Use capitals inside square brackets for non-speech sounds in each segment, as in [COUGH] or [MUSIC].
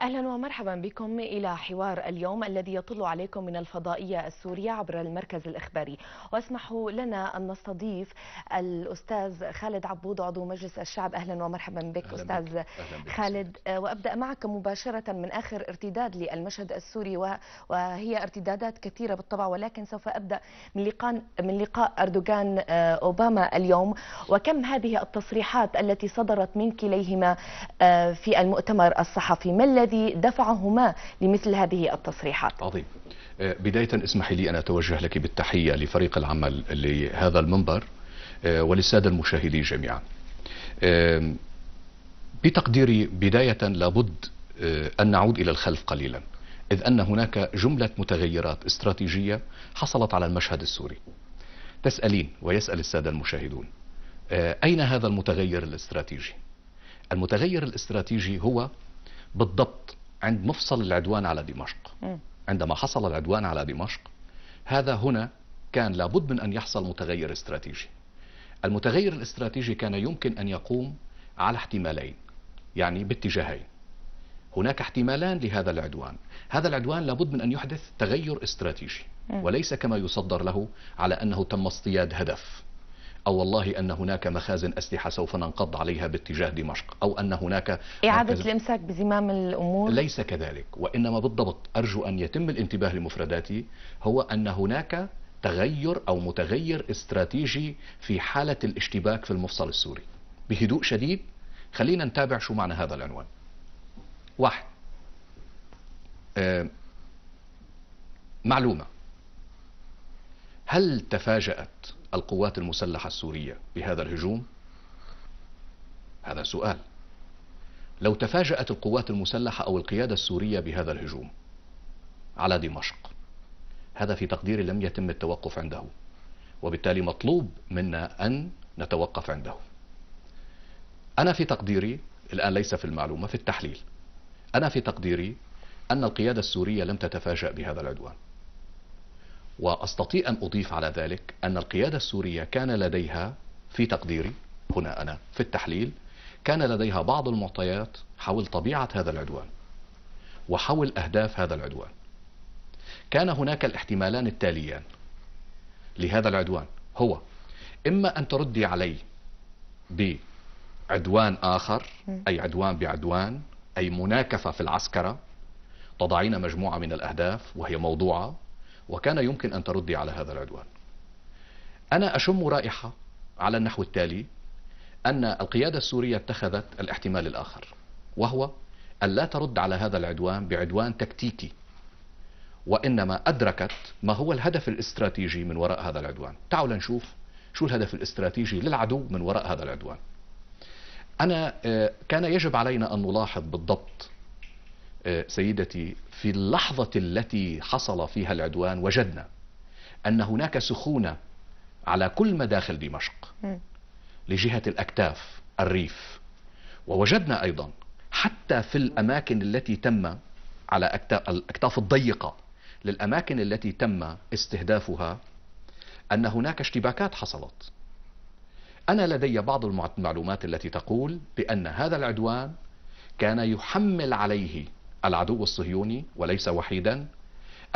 أهلا ومرحبا بكم إلى حوار اليوم الذي يطل عليكم من الفضائية السورية عبر المركز الإخباري واسمحوا لنا أن نستضيف الأستاذ خالد عبود عضو مجلس الشعب أهلا ومرحبا بك أهلا أستاذ بك. أهلا بك. خالد آه، وأبدأ معك مباشرة من آخر ارتداد للمشهد السوري وهي ارتدادات كثيرة بالطبع ولكن سوف أبدأ من لقاء, من لقاء أردوغان آه، أوباما اليوم وكم هذه التصريحات التي صدرت من كليهما آه، في المؤتمر الصحفي ما الذي دفعهما لمثل هذه التصريحات عظيم آه، بداية اسمحي لي أن أتوجه لك بالتحية لفريق العمل لهذا المنبر آه، وللسادة المشاهدين جميعا آه، بتقديري بداية لابد أن نعود إلى الخلف قليلا إذ أن هناك جملة متغيرات استراتيجية حصلت على المشهد السوري تسألين ويسأل السادة المشاهدون أين هذا المتغير الاستراتيجي؟ المتغير الاستراتيجي هو بالضبط عند مفصل العدوان على دمشق عندما حصل العدوان على دمشق هذا هنا كان لابد من أن يحصل متغير استراتيجي المتغير الاستراتيجي كان يمكن أن يقوم على احتمالين يعني باتجاهين هناك احتمالان لهذا العدوان هذا العدوان لابد من أن يحدث تغير استراتيجي وليس كما يصدر له على أنه تم اصطياد هدف أو والله أن هناك مخازن أسلحة سوف ننقض عليها باتجاه دمشق أو أن هناك إعادة الإمساك بزمام الأمور ليس كذلك وإنما بالضبط أرجو أن يتم الانتباه لمفرداتي هو أن هناك تغير أو متغير استراتيجي في حالة الاشتباك في المفصل السوري بهدوء شديد خلينا نتابع شو معنى هذا العنوان واحد آه، معلومة هل تفاجأت القوات المسلحة السورية بهذا الهجوم هذا سؤال لو تفاجأت القوات المسلحة أو القيادة السورية بهذا الهجوم على دمشق هذا في تقديري لم يتم التوقف عنده وبالتالي مطلوب منا أن نتوقف عنده أنا في تقديري الآن ليس في المعلومة في التحليل أنا في تقديري أن القيادة السورية لم تتفاجأ بهذا العدوان واستطيع ان اضيف على ذلك ان القياده السوريه كان لديها في تقديري هنا انا في التحليل كان لديها بعض المعطيات حول طبيعه هذا العدوان وحول اهداف هذا العدوان. كان هناك الاحتمالان التاليان لهذا العدوان هو اما ان تردي علي بعدوان اخر اي عدوان بعدوان اي مناكفه في العسكره تضعين مجموعه من الاهداف وهي موضوعه وكان يمكن أن تردي على هذا العدوان أنا أشم رائحة على النحو التالي أن القيادة السورية اتخذت الاحتمال الآخر وهو أن لا ترد على هذا العدوان بعدوان تكتيكي وإنما أدركت ما هو الهدف الاستراتيجي من وراء هذا العدوان تعالوا نشوف شو الهدف الاستراتيجي للعدو من وراء هذا العدوان أنا آه، كان يجب علينا أن نلاحظ بالضبط آه، سيدتي في اللحظة التي حصل فيها العدوان وجدنا أن هناك سخونة على كل مداخل دمشق لجهة الأكتاف الريف ووجدنا أيضا حتى في الأماكن التي تم على الأكتاف الضيقة للأماكن التي تم استهدافها أن هناك اشتباكات حصلت أنا لدي بعض المعلومات التي تقول بأن هذا العدوان كان يحمل عليه العدو الصهيوني وليس وحيدا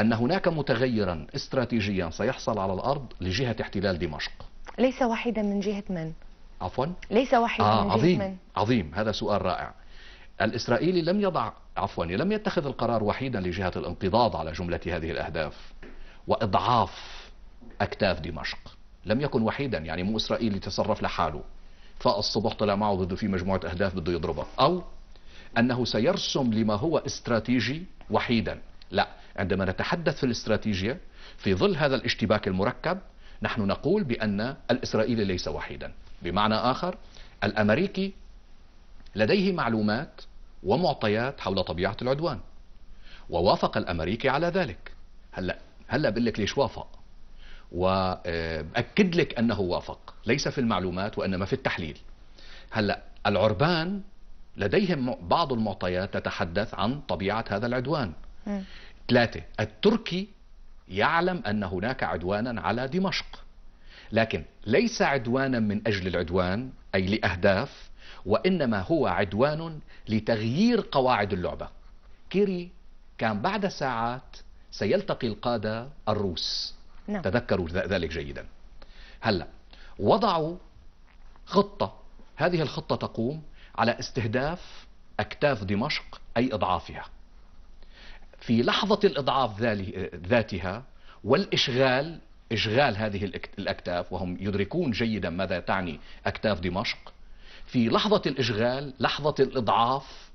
أن هناك متغيرا استراتيجيا سيحصل على الأرض لجهة احتلال دمشق ليس وحيدا من جهة من؟ عفوا ليس وحيدا آه من عظيم جهة من؟ عظيم هذا سؤال رائع الإسرائيلي لم يضع عفوا لم يتخذ القرار وحيدا لجهة الانقضاض على جملة هذه الأهداف وإضعاف أكتاف دمشق لم يكن وحيدا يعني مو إسرائيلي تصرف لحاله فالصبح طلع معه بده في مجموعة أهداف بده يضربها أو أنه سيرسم لما هو استراتيجي وحيدا لا عندما نتحدث في الاستراتيجية في ظل هذا الاشتباك المركب نحن نقول بأن الإسرائيلي ليس وحيدا بمعنى آخر الأمريكي لديه معلومات ومعطيات حول طبيعة العدوان ووافق الأمريكي على ذلك هلأ هلأ بقول لك ليش وافق وأكد لك أنه وافق ليس في المعلومات وإنما في التحليل هلأ العربان لديهم بعض المعطيات تتحدث عن طبيعة هذا العدوان ثلاثة التركي يعلم أن هناك عدوانا على دمشق لكن ليس عدوانا من أجل العدوان أي لأهداف وإنما هو عدوان لتغيير قواعد اللعبة كيري كان بعد ساعات سيلتقي القادة الروس نعم. تذكروا ذلك جيدا هلا وضعوا خطة هذه الخطة تقوم على استهداف أكتاف دمشق أي إضعافها في لحظة الإضعاف ذاتها والإشغال إشغال هذه الأكتاف وهم يدركون جيدا ماذا تعني أكتاف دمشق في لحظة الإشغال لحظة الإضعاف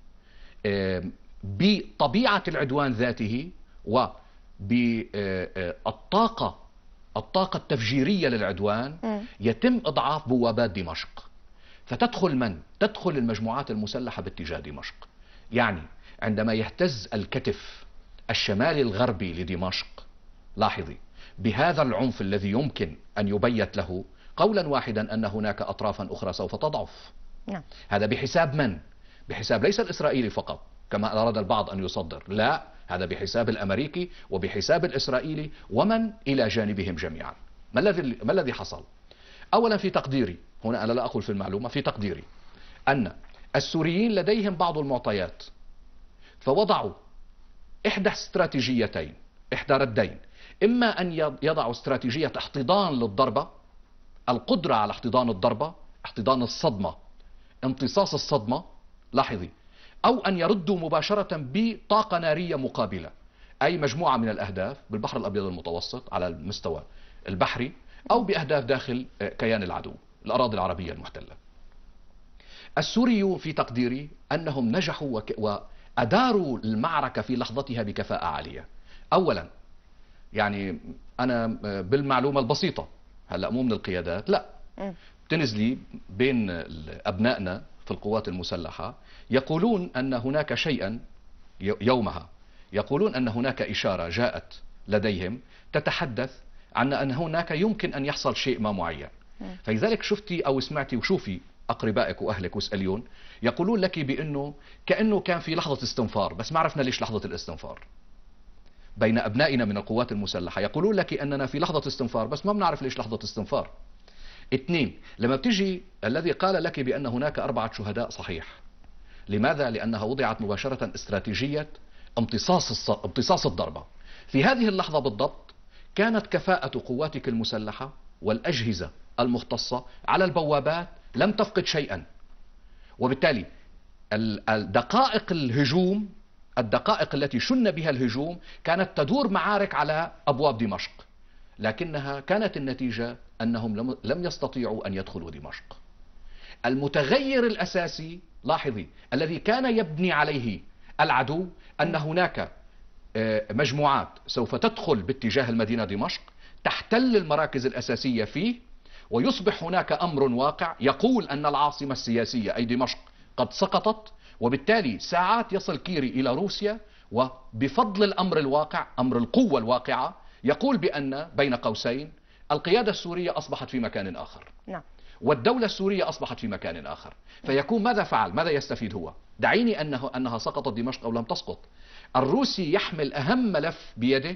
آه، بطبيعة العدوان ذاته وبالطاقة آه، آه، الطاقة التفجيرية للعدوان يتم إضعاف بوابات دمشق فتدخل من؟ تدخل المجموعات المسلحة باتجاه دمشق يعني عندما يهتز الكتف الشمالي الغربي لدمشق لاحظي بهذا العنف الذي يمكن أن يبيت له قولا واحدا أن هناك أطرافا أخرى سوف تضعف نعم. هذا بحساب من؟ بحساب ليس الإسرائيلي فقط كما أراد البعض أن يصدر لا هذا بحساب الأمريكي وبحساب الإسرائيلي ومن إلى جانبهم جميعا ما الذي ما الذي حصل؟ أولا في تقديري هنا أنا لا أقول في المعلومة في تقديري أن السوريين لديهم بعض المعطيات فوضعوا إحدى استراتيجيتين إحدى ردين إما أن يضعوا استراتيجية احتضان للضربة القدرة على احتضان الضربة احتضان الصدمة امتصاص الصدمة لاحظي أو أن يردوا مباشرة بطاقة نارية مقابلة أي مجموعة من الأهداف بالبحر الأبيض المتوسط على المستوى البحري أو بأهداف داخل آه، كيان العدو الأراضي العربية المحتلة السوري في تقديري أنهم نجحوا وأداروا المعركة في لحظتها بكفاءة عالية أولا يعني أنا بالمعلومة البسيطة هلأ مو من القيادات لا بتنزلي بين أبنائنا في القوات المسلحة يقولون أن هناك شيئا يومها يقولون أن هناك إشارة جاءت لديهم تتحدث عن أن هناك يمكن أن يحصل شيء ما معين فلذلك شفتي أو سمعتي وشوفي أقربائك وأهلك واسأليون يقولون لك بأنه كأنه كان في لحظة استنفار بس ما عرفنا ليش لحظة الاستنفار بين أبنائنا من القوات المسلحة يقولون لك أننا في لحظة استنفار بس ما بنعرف ليش لحظة استنفار اثنين لما بتجي الذي قال لك بأن هناك أربعة شهداء صحيح لماذا؟ لأنها وضعت مباشرة استراتيجية امتصاص, الص... امتصاص الضربة في هذه اللحظة بالضبط كانت كفاءة قواتك المسلحة والأجهزة المختصة على البوابات لم تفقد شيئا وبالتالي الدقائق الهجوم الدقائق التي شن بها الهجوم كانت تدور معارك على أبواب دمشق لكنها كانت النتيجة أنهم لم يستطيعوا أن يدخلوا دمشق المتغير الأساسي لاحظي الذي كان يبني عليه العدو أن هناك آه، مجموعات سوف تدخل باتجاه المدينة دمشق تحتل المراكز الأساسية فيه ويصبح هناك أمر واقع يقول أن العاصمة السياسية أي دمشق قد سقطت وبالتالي ساعات يصل كيري إلى روسيا وبفضل الأمر الواقع أمر القوة الواقعة يقول بأن بين قوسين القيادة السورية أصبحت في مكان آخر نعم. والدولة السورية أصبحت في مكان آخر فيكون ماذا فعل ماذا يستفيد هو دعيني أنه أنها سقطت دمشق أو لم تسقط الروسي يحمل أهم ملف بيده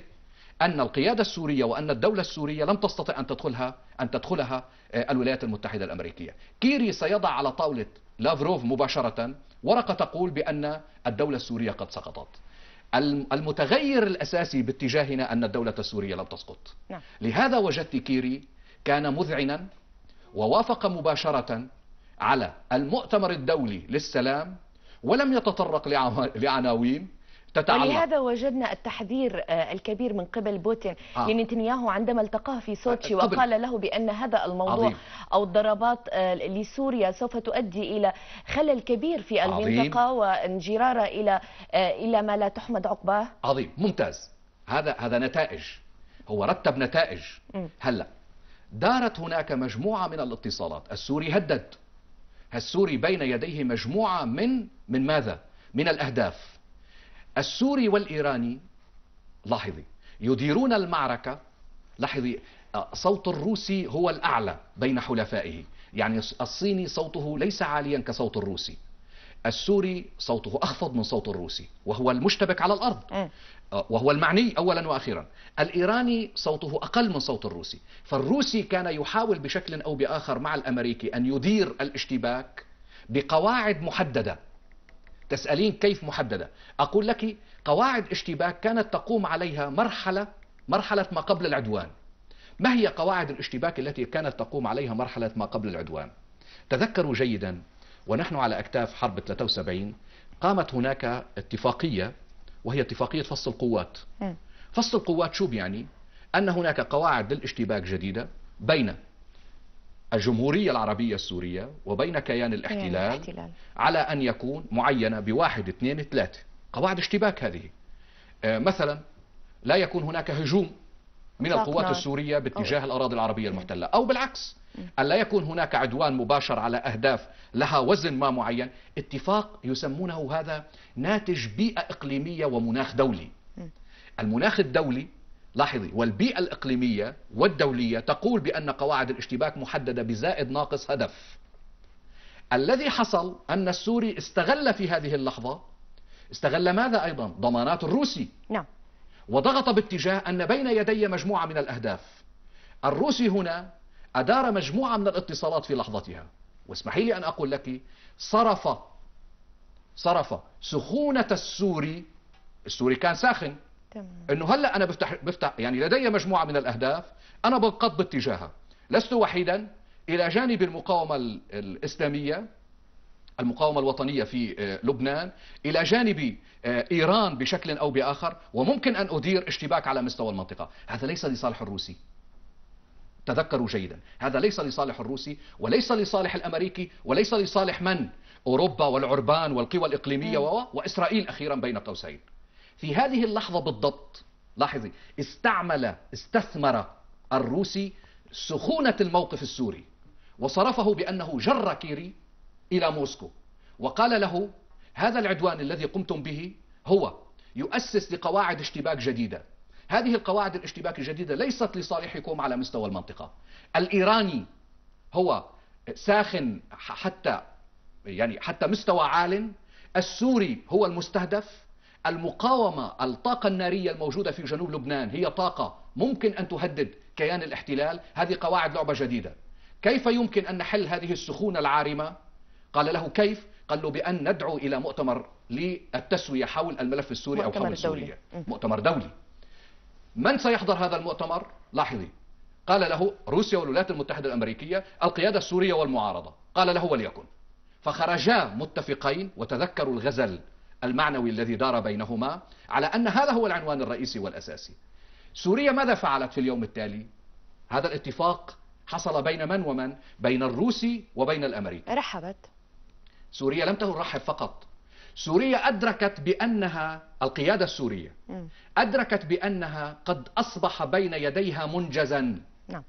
أن القيادة السورية وأن الدولة السورية لم تستطع أن تدخلها أن تدخلها آه، الولايات المتحدة الأمريكية كيري سيضع على طاولة لافروف مباشرة ورقة تقول بأن الدولة السورية قد سقطت المتغير الأساسي باتجاهنا أن الدولة السورية لم تسقط نعم. لهذا وجدت كيري كان مذعنا ووافق مباشرة على المؤتمر الدولي للسلام ولم يتطرق لعناوين تتعلق ولهذا وجدنا التحذير آه، الكبير من قبل بوتين آه. لنتنياهو يعني عندما التقاه في سوتشي وقال له بأن هذا الموضوع عظيم. أو الضربات آه، لسوريا سوف تؤدي إلى خلل كبير في المنطقة عظيم. وانجرار إلى آه، إلى ما لا تحمد عقباه عظيم ممتاز هذا هذا نتائج هو رتب نتائج هلا دارت هناك مجموعة من الاتصالات السوري هدد السوري بين يديه مجموعة من من ماذا؟ من الأهداف السوري والإيراني لاحظي يديرون المعركة لاحظي آه، صوت الروسي هو الأعلى بين حلفائه يعني الصيني صوته ليس عاليا كصوت الروسي السوري صوته أخفض من صوت الروسي وهو المشتبك على الأرض آه، وهو المعني أولا وأخيرا الإيراني صوته أقل من صوت الروسي فالروسي كان يحاول بشكل أو بآخر مع الأمريكي أن يدير الاشتباك بقواعد محددة تسألين كيف محددة أقول لك قواعد اشتباك كانت تقوم عليها مرحلة مرحلة ما قبل العدوان ما هي قواعد الاشتباك التي كانت تقوم عليها مرحلة ما قبل العدوان تذكروا جيدا ونحن على أكتاف حرب 73 قامت هناك اتفاقية وهي اتفاقية فصل القوات فصل القوات شو بيعني أن هناك قواعد للاشتباك جديدة بين الجمهورية العربية السورية وبين كيان الاحتلال, كيان الاحتلال. على أن يكون معينة بواحد اثنين ثلاثة قواعد اشتباك هذه آه، مثلا لا يكون هناك هجوم من القوات السورية باتجاه الأراضي العربية إيه. المحتلة أو بالعكس إيه. أن لا يكون هناك عدوان مباشر على أهداف لها وزن ما معين اتفاق يسمونه هذا ناتج بيئة إقليمية ومناخ دولي إيه. المناخ الدولي لاحظي والبيئة الإقليمية والدولية تقول بأن قواعد الاشتباك محددة بزائد ناقص هدف الذي حصل أن السوري استغل في هذه اللحظة استغل ماذا أيضا ضمانات الروسي نعم وضغط باتجاه أن بين يدي مجموعة من الأهداف الروسي هنا أدار مجموعة من الاتصالات في لحظتها واسمحي لي أن أقول لك صرف صرف سخونة السوري السوري كان ساخن تمام. انه هلا انا بفتح بفتح يعني لدي مجموعه من الاهداف انا بنقض باتجاهها لست وحيدا الى جانب المقاومه الاسلاميه المقاومة الوطنية في آه، لبنان إلى جانب آه، إيران بشكل أو بآخر وممكن أن أدير اشتباك على مستوى المنطقة هذا ليس لصالح الروسي تذكروا جيدا هذا ليس لصالح الروسي وليس لصالح الأمريكي وليس لصالح من أوروبا والعربان والقوى الإقليمية وإسرائيل أخيرا بين قوسين في هذه اللحظة بالضبط لاحظي استعمل استثمر الروسي سخونة الموقف السوري وصرفه بأنه جر كيري إلى موسكو وقال له هذا العدوان الذي قمتم به هو يؤسس لقواعد اشتباك جديدة هذه القواعد الاشتباك الجديدة ليست لصالحكم على مستوى المنطقة الإيراني هو ساخن حتى يعني حتى مستوى عال السوري هو المستهدف المقاومة الطاقة النارية الموجودة في جنوب لبنان هي طاقة ممكن أن تهدد كيان الاحتلال هذه قواعد لعبة جديدة كيف يمكن أن نحل هذه السخونة العارمة قال له كيف قال له بأن ندعو إلى مؤتمر للتسوية حول الملف السوري أو حول سوريا مؤتمر دولي من سيحضر هذا المؤتمر لاحظي قال له روسيا والولايات المتحدة الأمريكية القيادة السورية والمعارضة قال له وليكن فخرجا متفقين وتذكروا الغزل المعنوي الذي دار بينهما على أن هذا هو العنوان الرئيسي والأساسي سوريا ماذا فعلت في اليوم التالي هذا الاتفاق حصل بين من ومن بين الروسي وبين الأمريكي رحبت سوريا لم ترحب فقط سوريا أدركت بأنها القيادة السورية أدركت بأنها قد أصبح بين يديها منجزا نعم.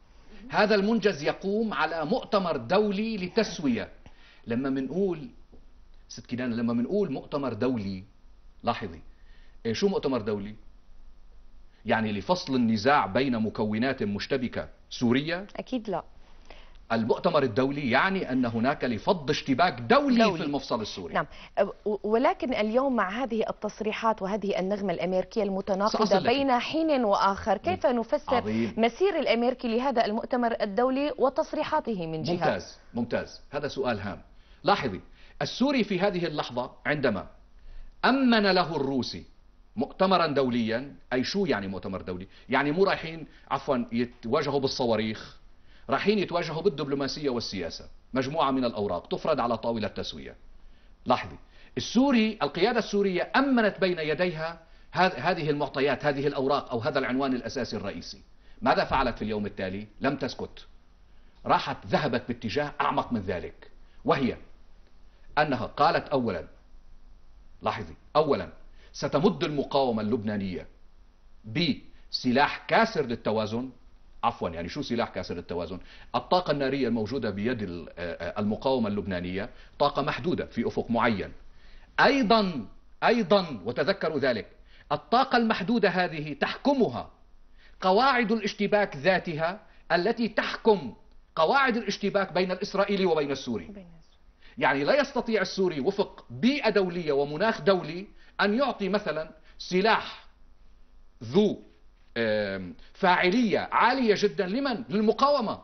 هذا المنجز يقوم على مؤتمر دولي لتسوية لما منقول ست كيلانا لما بنقول مؤتمر دولي لاحظي إيه، شو مؤتمر دولي؟ يعني لفصل النزاع بين مكونات مشتبكة سورية؟ أكيد لا المؤتمر الدولي يعني أن هناك لفض اشتباك دولي, دولي في المفصل السوري نعم أه، ولكن اليوم مع هذه التصريحات وهذه النغمة الأمريكية المتناقضة بين حين وآخر كيف نعم. نفسر عظيم. مسير الأمريكي لهذا المؤتمر الدولي وتصريحاته من جهة ممتاز ممتاز هذا سؤال هام لاحظي السوري في هذه اللحظة عندما أمن له الروسي مؤتمرا دوليا أي شو يعني مؤتمر دولي يعني مو رايحين عفوا يتواجهوا بالصواريخ رايحين يتواجهوا بالدبلوماسية والسياسة مجموعة من الأوراق تفرد على طاولة تسوية لاحظي السوري القيادة السورية أمنت بين يديها هذه المعطيات هذه الأوراق أو هذا العنوان الأساسي الرئيسي ماذا فعلت في اليوم التالي لم تسكت راحت ذهبت باتجاه أعمق من ذلك وهي أنها قالت أولا لاحظي أولا ستمد المقاومة اللبنانية بسلاح كاسر للتوازن عفوا يعني شو سلاح كاسر التوازن الطاقة النارية الموجودة بيد آه، آه، المقاومة اللبنانية طاقة محدودة في أفق معين أيضا أيضا وتذكروا ذلك الطاقة المحدودة هذه تحكمها قواعد الاشتباك ذاتها التي تحكم قواعد الاشتباك بين الإسرائيلي وبين السوري يعني لا يستطيع السوري وفق بيئة دولية ومناخ دولي أن يعطي مثلا سلاح ذو فاعلية عالية جدا لمن؟ للمقاومة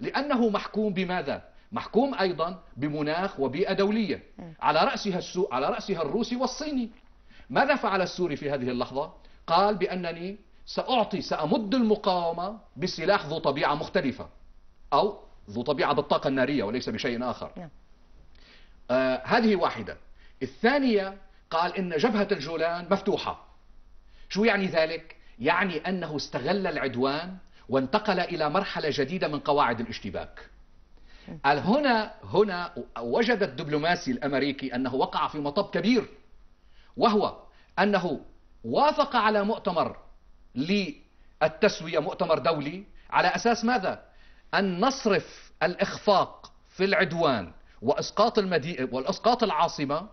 لأنه محكوم بماذا؟ محكوم أيضا بمناخ وبيئة دولية على رأسها, السو... على رأسها الروسي والصيني ماذا فعل السوري في هذه اللحظة؟ قال بأنني سأعطي سأمد المقاومة بسلاح ذو طبيعة مختلفة أو ذو طبيعة بالطاقة النارية وليس بشيء آخر نعم. آه، هذه واحدة الثانية قال إن جبهة الجولان مفتوحة شو يعني ذلك؟ يعني أنه استغل العدوان وانتقل إلى مرحلة جديدة من قواعد الاشتباك قال هنا هنا وجد الدبلوماسي الأمريكي أنه وقع في مطب كبير وهو أنه وافق على مؤتمر للتسوية مؤتمر دولي على أساس ماذا؟ أن نصرف الإخفاق في العدوان وإسقاط, المدينه وإسقاط العاصمة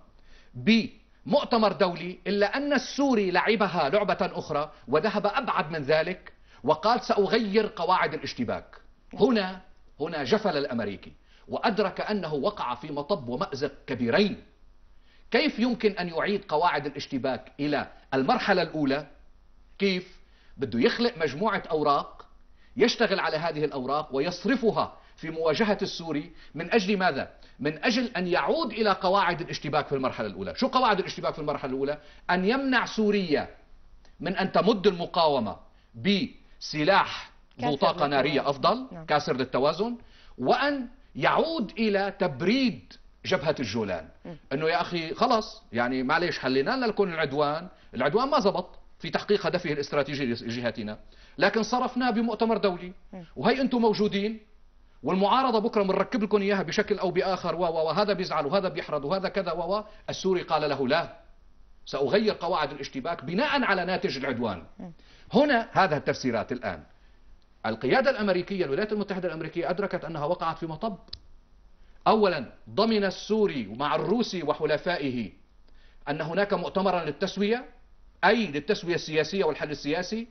بمؤتمر دولي إلا أن السوري لعبها لعبة أخرى وذهب أبعد من ذلك وقال سأغير قواعد الاشتباك هنا هنا جفل الأمريكي وأدرك أنه وقع في مطب ومأزق كبيرين كيف يمكن أن يعيد قواعد الاشتباك إلى المرحلة الأولى كيف بده يخلق مجموعة أوراق يشتغل على هذه الأوراق ويصرفها في مواجهة السوري من أجل ماذا؟ من أجل أن يعود إلى قواعد الاشتباك في المرحلة الأولى شو قواعد الاشتباك في المرحلة الأولى؟ أن يمنع سوريا من أن تمد المقاومة بسلاح ذو طاقة نارية أفضل نعم. كاسر للتوازن وأن يعود إلى تبريد جبهة الجولان م. أنه يا أخي خلص يعني معليش حلينا لنا العدوان العدوان ما زبط في تحقيق هدفه الاستراتيجي لجهتنا لكن صرفناه بمؤتمر دولي وهي انتم موجودين والمعارضه بكره بنركب لكم اياها بشكل او باخر وهذا بيزعل وهذا بيحرض وهذا كذا و السوري قال له لا ساغير قواعد الاشتباك بناء على ناتج العدوان هنا هذا التفسيرات الان القياده الامريكيه الولايات المتحده الامريكيه ادركت انها وقعت في مطب اولا ضمن السوري مع الروسي وحلفائه ان هناك مؤتمرا للتسويه أي للتسوية السياسية والحل السياسي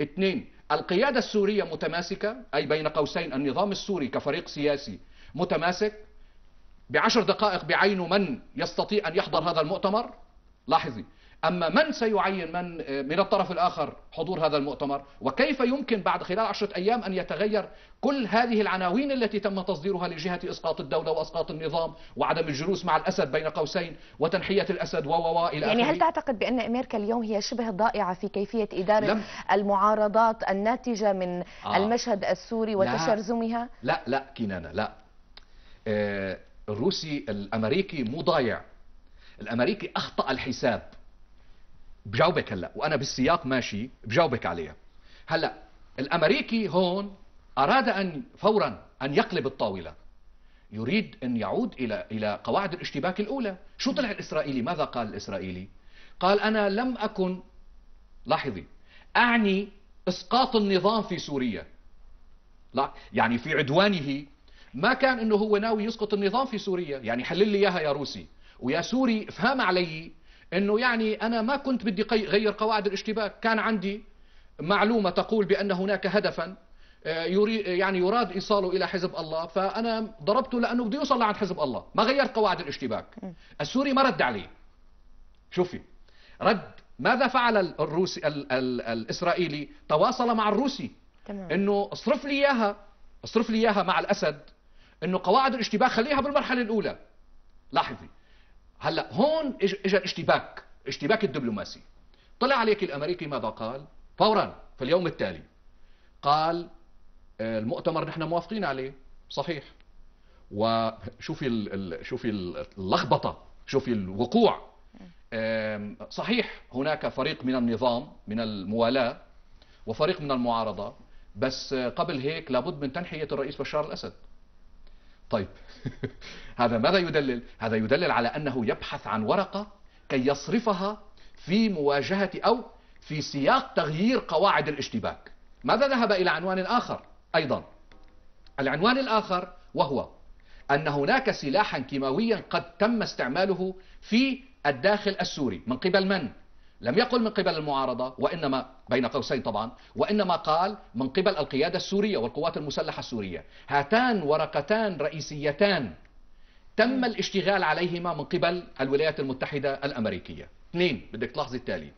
اثنين القيادة السورية متماسكة أي بين قوسين النظام السوري كفريق سياسي متماسك بعشر دقائق بعينه من يستطيع أن يحضر هذا المؤتمر لاحظي أما من سيعين من آه، من الطرف الآخر حضور هذا المؤتمر وكيف يمكن بعد خلال عشرة أيام أن يتغير كل هذه العناوين التي تم تصديرها لجهة إسقاط الدولة وإسقاط النظام وعدم الجلوس مع الأسد بين قوسين وتنحية الأسد و إلى يعني هل تعتقد بأن أمريكا اليوم هي شبه ضائعة في كيفية إدارة لم المعارضات الناتجة من آه المشهد السوري وتشرزمها لا لا كنانة لا آه، الروسي الأمريكي مو ضايع الأمريكي أخطأ الحساب بجاوبك هلا وانا بالسياق ماشي بجاوبك عليها هلا الامريكي هون اراد ان فورا ان يقلب الطاوله يريد ان يعود الى الى قواعد الاشتباك الاولى شو طلع الاسرائيلي ماذا قال الاسرائيلي قال انا لم اكن لاحظي اعني اسقاط النظام في سوريا لا يعني في عدوانه ما كان انه هو ناوي يسقط النظام في سوريا يعني حلل لي اياها يا روسي ويا سوري افهم علي أنه يعني أنا ما كنت بدي غير قواعد الاشتباك كان عندي معلومة تقول بأن هناك هدفا آه، آه، يعني يراد إيصاله إلى حزب الله فأنا ضربته لأنه بده يوصل لعند حزب الله ما غيرت قواعد الاشتباك السوري ما رد عليه شوفي رد ماذا فعل الروسي الـ الـ الإسرائيلي تواصل مع الروسي تمام. أنه اصرف لي إياها اصرف لي إياها مع الأسد أنه قواعد الاشتباك خليها بالمرحلة الأولى لاحظي هلا هون اجى اشتباك اشتباك الدبلوماسي طلع عليك الامريكي ماذا قال فورا في اليوم التالي قال آه، المؤتمر نحن موافقين عليه صحيح وشوفي شوفي اللخبطه شوفي الوقوع صحيح هناك فريق من النظام من الموالاه وفريق من المعارضه بس قبل هيك لابد من تنحيه الرئيس بشار الاسد طيب [LAUGHS] هذا ماذا يدلل؟ هذا يدلل على أنه يبحث عن ورقة كي يصرفها في مواجهة أو في سياق تغيير قواعد الاشتباك ماذا ذهب إلى عنوان آخر أيضا العنوان الآخر وهو أن هناك سلاحا كيماويا قد تم استعماله في الداخل السوري من قبل من؟ لم يقل من قبل المعارضة وإنما بين قوسين طبعا وإنما قال من قبل القيادة السورية والقوات المسلحة السورية هاتان ورقتان رئيسيتان تم الاشتغال عليهما من قبل الولايات المتحدة الأمريكية اثنين بدك تلاحظي التالي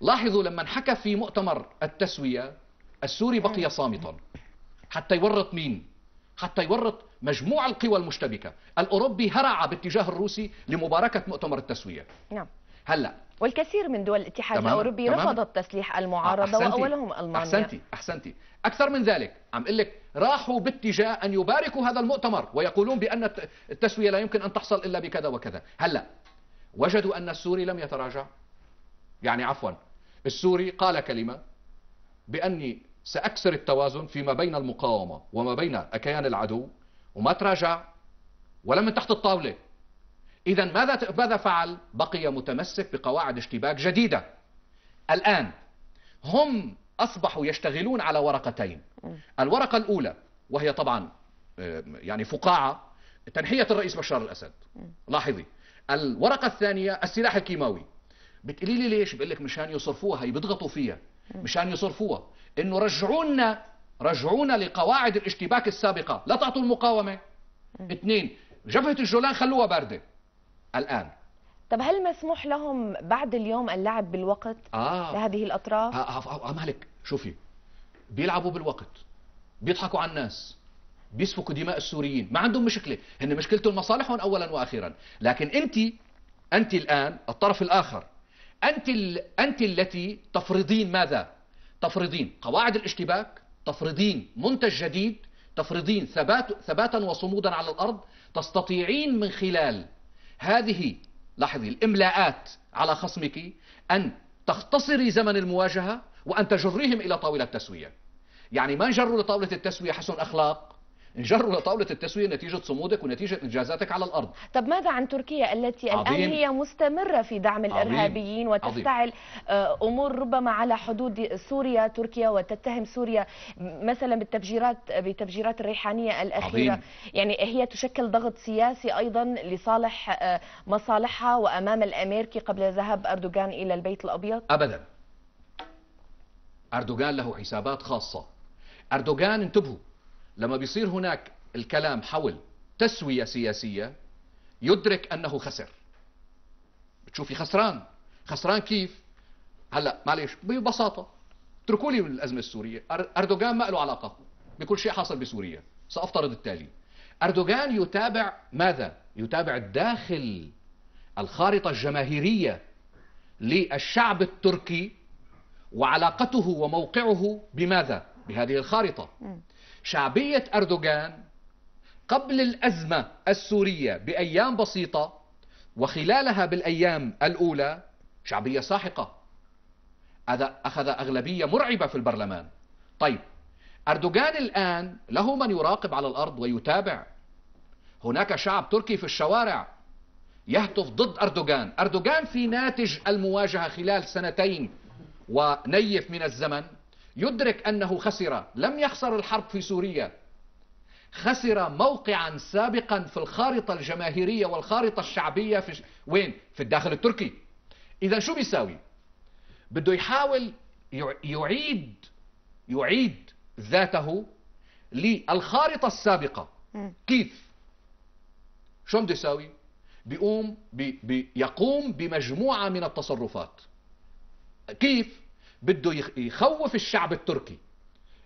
لاحظوا لما حكى في مؤتمر التسوية السوري بقي صامتا حتى يورط مين حتى يورط مجموع القوى المشتبكة الأوروبي هرع باتجاه الروسي لمباركة مؤتمر التسوية نعم هلأ والكثير من دول الاتحاد الأوروبي رفضت تسليح المعارضة أحسنتي. وأولهم ألمانيا أحسنتي أحسنتي أكثر من ذلك عم أقول لك راحوا باتجاه أن يباركوا هذا المؤتمر ويقولون بأن التسوية لا يمكن أن تحصل إلا بكذا وكذا هلا وجدوا أن السوري لم يتراجع يعني عفوا السوري قال كلمة بأني سأكسر التوازن فيما بين المقاومة وما بين أكيان العدو وما تراجع ولا من تحت الطاولة إذا ماذا ماذا فعل؟ بقي متمسك بقواعد اشتباك جديدة. الآن هم أصبحوا يشتغلون على ورقتين. الورقة الأولى وهي طبعا آه، يعني فقاعة تنحية الرئيس بشار الأسد. لاحظي. الورقة الثانية السلاح الكيماوي. بتقولي لي ليش؟ بقول لك مشان يصرفوها هي بيضغطوا فيها. مشان يصرفوها انه رجعونا رجعونا لقواعد الاشتباك السابقة لا تعطوا المقاومة اثنين جبهة الجولان خلوها باردة الآن طب هل مسموح لهم بعد اليوم اللعب بالوقت آه. لهذه الأطراف؟ آه، آه،, آه آه مالك شوفي بيلعبوا بالوقت بيضحكوا على الناس بيسفكوا دماء السوريين ما عندهم مشكلة هن مشكلتهم مصالحهم أولا وأخيرا لكن أنت أنت الآن الطرف الآخر أنت, ال... أنت التي تفرضين ماذا؟ تفرضين قواعد الاشتباك تفرضين منتج جديد تفرضين ثبات... ثباتا وصمودا على الأرض تستطيعين من خلال هذه لاحظي الإملاءات على خصمك أن تختصري زمن المواجهة وأن تجريهم إلى طاولة التسوية يعني ما جروا لطاولة التسوية حسن أخلاق انجروا لطاولة التسوية نتيجة صمودك ونتيجة إنجازاتك على الأرض طب ماذا عن تركيا التي عظيم. الآن هي مستمرة في دعم الإرهابيين وتفتعل آه، أمور ربما على حدود سوريا تركيا وتتهم سوريا مثلا بالتفجيرات بتفجيرات الريحانية الأخيرة عظيم. يعني هي تشكل ضغط سياسي أيضا لصالح آه، مصالحها وأمام الأمريكي قبل ذهاب أردوغان إلى البيت الأبيض أبدا أردوغان له حسابات خاصة أردوغان انتبهوا لما بيصير هناك الكلام حول تسوية سياسية يدرك أنه خسر بتشوفي خسران خسران كيف هلا معلش ببساطة اتركوا لي الأزمة السورية أردوغان ما له علاقة بكل شيء حاصل بسوريا سأفترض التالي أردوغان يتابع ماذا؟ يتابع الداخل الخارطة الجماهيرية للشعب التركي وعلاقته وموقعه بماذا؟ بهذه الخارطة شعبية أردوغان قبل الأزمة السورية بأيام بسيطة وخلالها بالأيام الأولى شعبية ساحقة هذا أخذ أغلبية مرعبة في البرلمان طيب أردوغان الآن له من يراقب على الأرض ويتابع هناك شعب تركي في الشوارع يهتف ضد أردوغان أردوغان في ناتج المواجهة خلال سنتين ونيف من الزمن يدرك أنه خسر لم يخسر الحرب في سوريا خسر موقعا سابقا في الخارطة الجماهيرية والخارطة الشعبية في وين؟ في الداخل التركي إذا شو بيساوي؟ بده يحاول يعيد يعيد ذاته للخارطة السابقة كيف؟ شو بده يساوي؟ بيقوم بي بيقوم يقوم بمجموعة من التصرفات كيف؟ بده يخوف الشعب التركي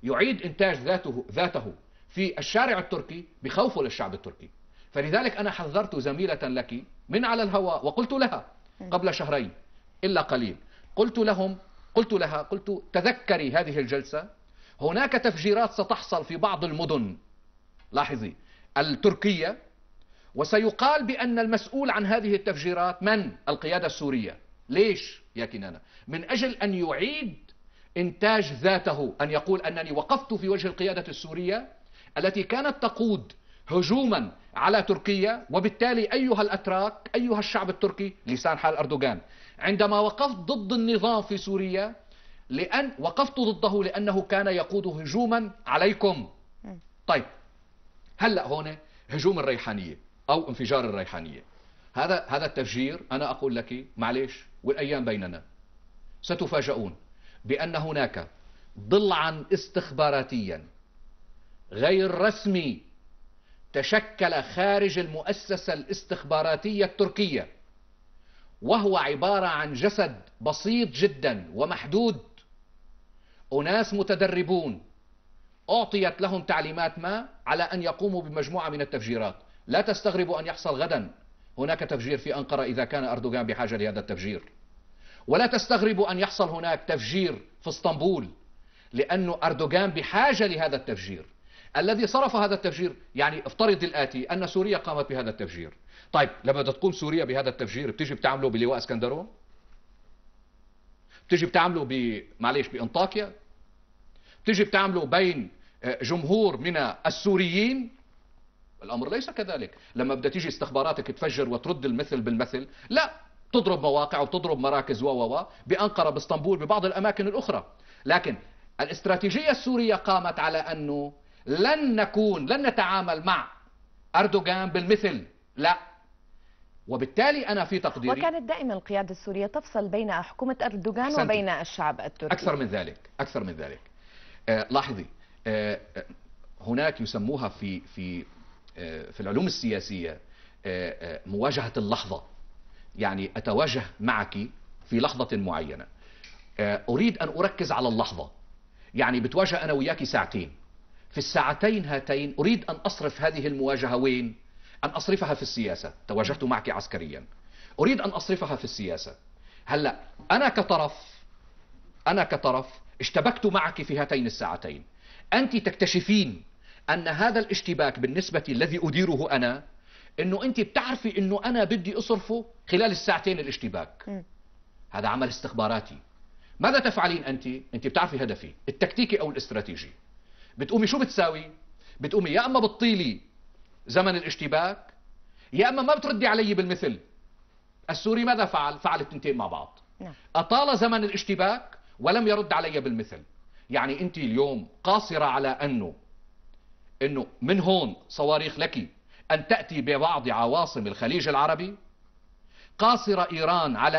يعيد إنتاج ذاته, ذاته في الشارع التركي بخوفه للشعب التركي فلذلك أنا حذرت زميلة لك من على الهواء وقلت لها قبل شهرين إلا قليل قلت لهم قلت لها قلت تذكري هذه الجلسة هناك تفجيرات ستحصل في بعض المدن لاحظي التركية وسيقال بأن المسؤول عن هذه التفجيرات من؟ القيادة السورية ليش؟ يا كنانة من أجل أن يعيد إنتاج ذاته أن يقول أنني وقفت في وجه القيادة السورية التي كانت تقود هجوما على تركيا وبالتالي أيها الأتراك أيها الشعب التركي لسان حال أردوغان عندما وقفت ضد النظام في سوريا لأن وقفت ضده لأنه كان يقود هجوما عليكم طيب هلأ هون هجوم الريحانية أو انفجار الريحانية هذا هذا التفجير أنا أقول لك معليش والأيام بيننا ستفاجؤون بأن هناك ضلعا استخباراتيا غير رسمي تشكل خارج المؤسسة الاستخباراتية التركية وهو عبارة عن جسد بسيط جدا ومحدود أناس متدربون أعطيت لهم تعليمات ما على أن يقوموا بمجموعة من التفجيرات لا تستغربوا أن يحصل غدا هناك تفجير في أنقرة إذا كان أردوغان بحاجة لهذا التفجير ولا تستغربوا أن يحصل هناك تفجير في اسطنبول لأنه أردوغان بحاجة لهذا التفجير الذي صرف هذا التفجير يعني افترض الآتي أن سوريا قامت بهذا التفجير طيب لما بدها تقوم سوريا بهذا التفجير بتيجي بتعمله بلواء اسكندرون بتيجي بتعمله ب معلش بانطاكيا بتيجي بتعمله بين آه، جمهور من السوريين الامر ليس كذلك لما بدها تيجي استخباراتك تفجر وترد المثل بالمثل لا تضرب مواقع وتضرب مراكز و و بأنقرة باسطنبول ببعض الأماكن الأخرى لكن الاستراتيجية السورية قامت على أنه لن نكون لن نتعامل مع أردوغان بالمثل لا وبالتالي أنا في تقديري وكانت دائما القيادة السورية تفصل بين حكومة أردوغان أحسنت. وبين الشعب التركي أكثر من ذلك أكثر من ذلك آه لاحظي آه هناك يسموها في في آه في العلوم السياسية آه، آه، مواجهة اللحظة يعني أتواجه معك في لحظة معينة آه، أريد أن أركز على اللحظة يعني بتواجه أنا وياك ساعتين في الساعتين هاتين أريد أن أصرف هذه المواجهة وين؟ أن أصرفها في السياسة تواجهت معك عسكريا أريد أن أصرفها في السياسة هلأ أنا كطرف أنا كطرف اشتبكت معك في هاتين الساعتين أنت تكتشفين أن هذا الاشتباك بالنسبة الذي أديره أنا انه انت بتعرفي انه انا بدي اصرفه خلال الساعتين الاشتباك م. هذا عمل استخباراتي ماذا تفعلين انت انت بتعرفي هدفي التكتيكي او الاستراتيجي بتقومي شو بتساوي بتقومي يا اما بتطيلي زمن الاشتباك يا اما ما بتردي علي بالمثل السوري ماذا فعل فعل التنتين مع بعض نعم. اطال زمن الاشتباك ولم يرد علي بالمثل يعني انت اليوم قاصره على انه انه من هون صواريخ لك أن تأتي ببعض عواصم الخليج العربي قاصرة إيران على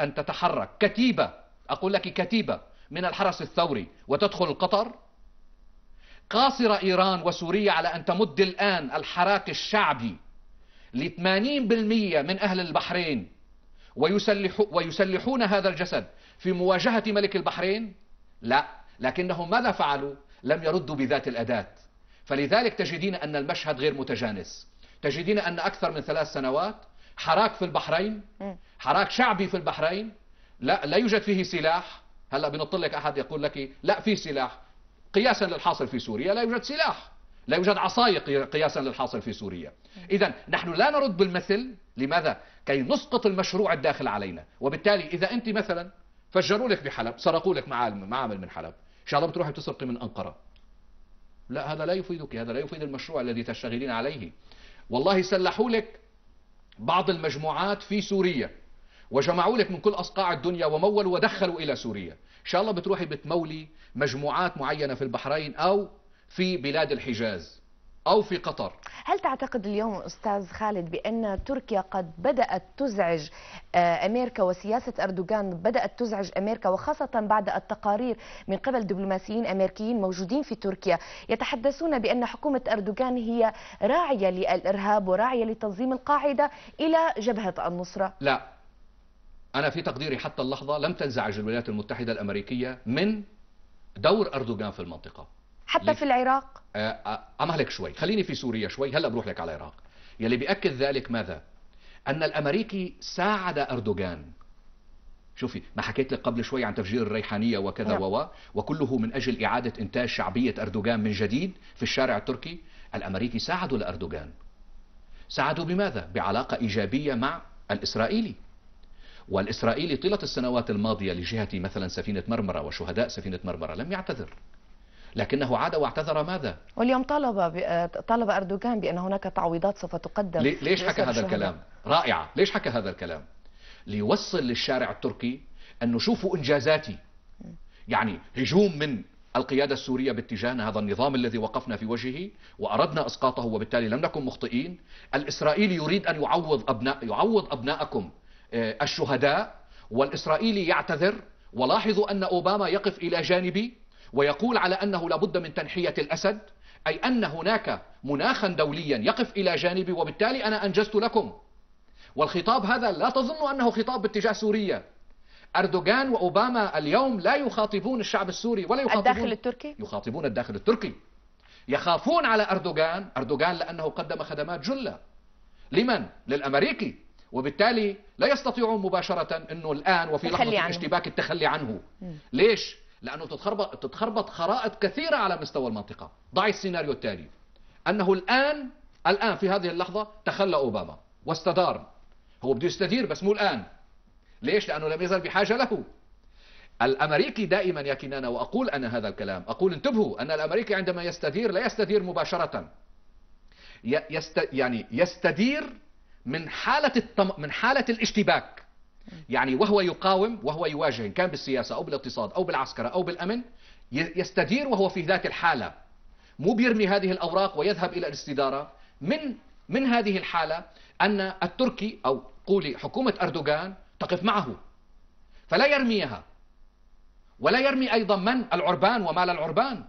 أن تتحرك كتيبة أقول لك كتيبة من الحرس الثوري وتدخل قطر قاصرة إيران وسوريا على أن تمد الآن الحراك الشعبي ل 80% من أهل البحرين ويسلح ويسلحون هذا الجسد في مواجهة ملك البحرين لا لكنهم ماذا فعلوا لم يردوا بذات الأداة فلذلك تجدين أن المشهد غير متجانس تجدين أن أكثر من ثلاث سنوات حراك في البحرين حراك شعبي في البحرين لا لا يوجد فيه سلاح هلا بنط لك احد يقول لك لا في سلاح قياسا للحاصل في سوريا لا يوجد سلاح لا يوجد عصاية قياسا للحاصل في سوريا إذا نحن لا نرد بالمثل لماذا؟ كي نسقط المشروع الداخل علينا وبالتالي إذا أنت مثلا فجروا لك بحلب سرقوا لك معامل من حلب إن شاء الله بتروحي بتسرقي من أنقرة لا هذا لا يفيدك هذا لا يفيد المشروع الذي تشتغلين عليه والله سلحوا لك بعض المجموعات في سوريا وجمعوا لك من كل أصقاع الدنيا ومولوا ودخلوا إلى سوريا إن شاء الله بتروحي بتمولي مجموعات معينة في البحرين أو في بلاد الحجاز أو في قطر هل تعتقد اليوم أستاذ خالد بأن تركيا قد بدأت تزعج آه، أمريكا وسياسة أردوغان بدأت تزعج أمريكا وخاصة بعد التقارير من قبل دبلوماسيين أمريكيين موجودين في تركيا يتحدثون بأن حكومة أردوغان هي راعية للإرهاب وراعية لتنظيم القاعدة إلى جبهة النصرة لا أنا في تقديري حتى اللحظة لم تنزعج الولايات المتحدة الأمريكية من دور أردوغان في المنطقة حتى في العراق آه، آه، أمهلك شوي خليني في سوريا شوي هلا بروح لك على العراق يلي بيأكد ذلك ماذا أن الأمريكي ساعد أردوغان شوفي ما حكيت لك قبل شوي عن تفجير الريحانية وكذا نعم. و وكله من أجل إعادة إنتاج شعبية أردوغان من جديد في الشارع التركي الأمريكي ساعدوا لأردوغان ساعدوا بماذا؟ بعلاقة إيجابية مع الإسرائيلي والإسرائيلي طيلة السنوات الماضية لجهة مثلا سفينة مرمرة وشهداء سفينة مرمرة لم يعتذر لكنه عاد واعتذر ماذا واليوم طلب آه، طلب أردوغان بأن هناك تعويضات سوف تقدم ليش حكى هذا الكلام رائعة ليش حكى هذا الكلام ليوصل للشارع التركي أنه شوفوا إنجازاتي يعني هجوم من القيادة السورية باتجاهنا هذا النظام الذي وقفنا في وجهه وأردنا إسقاطه وبالتالي لم نكن مخطئين الإسرائيلي يريد أن يعوض أبناء يعوض أبنائكم آه، الشهداء والإسرائيلي يعتذر ولاحظوا أن أوباما يقف إلى جانبي ويقول على أنه لابد من تنحية الأسد أي أن هناك مناخا دوليا يقف إلى جانبي وبالتالي أنا أنجزت لكم والخطاب هذا لا تظن أنه خطاب باتجاه سوريا أردوغان وأوباما اليوم لا يخاطبون الشعب السوري ولا يخاطبون الداخل التركي يخاطبون الداخل التركي يخافون على أردوغان أردوغان لأنه قدم خدمات جلة لمن؟ للأمريكي وبالتالي لا يستطيعون مباشرة أنه الآن وفي لحظة الاشتباك التخلي عنه ليش؟ لأنه تتخربط, تتخربط خرائط كثيرة على مستوى المنطقة ضعي السيناريو التالي أنه الآن الآن في هذه اللحظة تخلى أوباما واستدار هو بده يستدير بس مو الآن ليش؟ لأنه لم يزل بحاجة له الأمريكي دائما يا كنانة وأقول أنا هذا الكلام أقول انتبهوا أن الأمريكي عندما يستدير لا يستدير مباشرة يست يعني يستدير من حالة الطم... من حالة الاشتباك يعني وهو يقاوم وهو يواجه إن كان بالسياسة أو بالاقتصاد أو بالعسكرة أو بالأمن يستدير وهو في ذات الحالة مو بيرمي هذه الأوراق ويذهب إلى الاستدارة من من هذه الحالة أن التركي أو قولي حكومة أردوغان تقف معه فلا يرميها ولا يرمي أيضا من العربان ومال العربان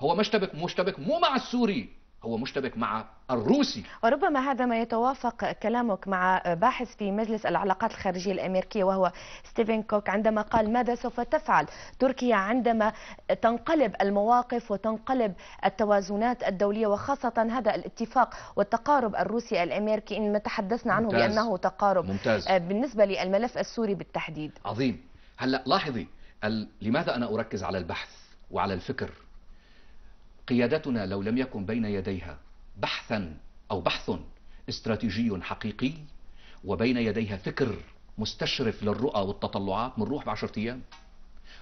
هو مشتبك مشتبك مو مع السوري هو مشتبك مع الروسي وربما هذا ما يتوافق كلامك مع باحث في مجلس العلاقات الخارجية الأمريكية وهو ستيفن كوك عندما قال ماذا سوف تفعل تركيا عندما تنقلب المواقف وتنقلب التوازنات الدولية وخاصة هذا الاتفاق والتقارب الروسي الأمريكي إن ما تحدثنا عنه ممتاز. بأنه تقارب ممتاز. آه، بالنسبة للملف السوري بالتحديد عظيم هلأ لاحظي لماذا أنا أركز على البحث وعلى الفكر قيادتنا لو لم يكن بين يديها بحثا أو بحث استراتيجي حقيقي وبين يديها فكر مستشرف للرؤى والتطلعات منروح ب 10 ايام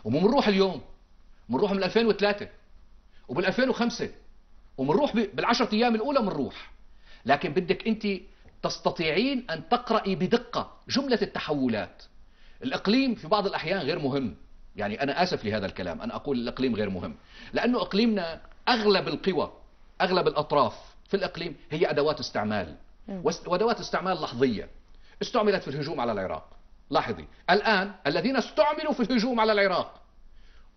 ومو منروح اليوم منروح من 2003 وبال 2005 ومنروح بال10 ايام الاولى منروح لكن بدك انت تستطيعين ان تقراي بدقه جمله التحولات الاقليم في بعض الاحيان غير مهم يعني انا اسف لهذا الكلام ان اقول الاقليم غير مهم لانه اقليمنا أغلب القوى أغلب الأطراف في الإقليم هي أدوات استعمال نعم. وأدوات استعمال لحظية استعملت في الهجوم على العراق لاحظي الآن الذين استعملوا في الهجوم على العراق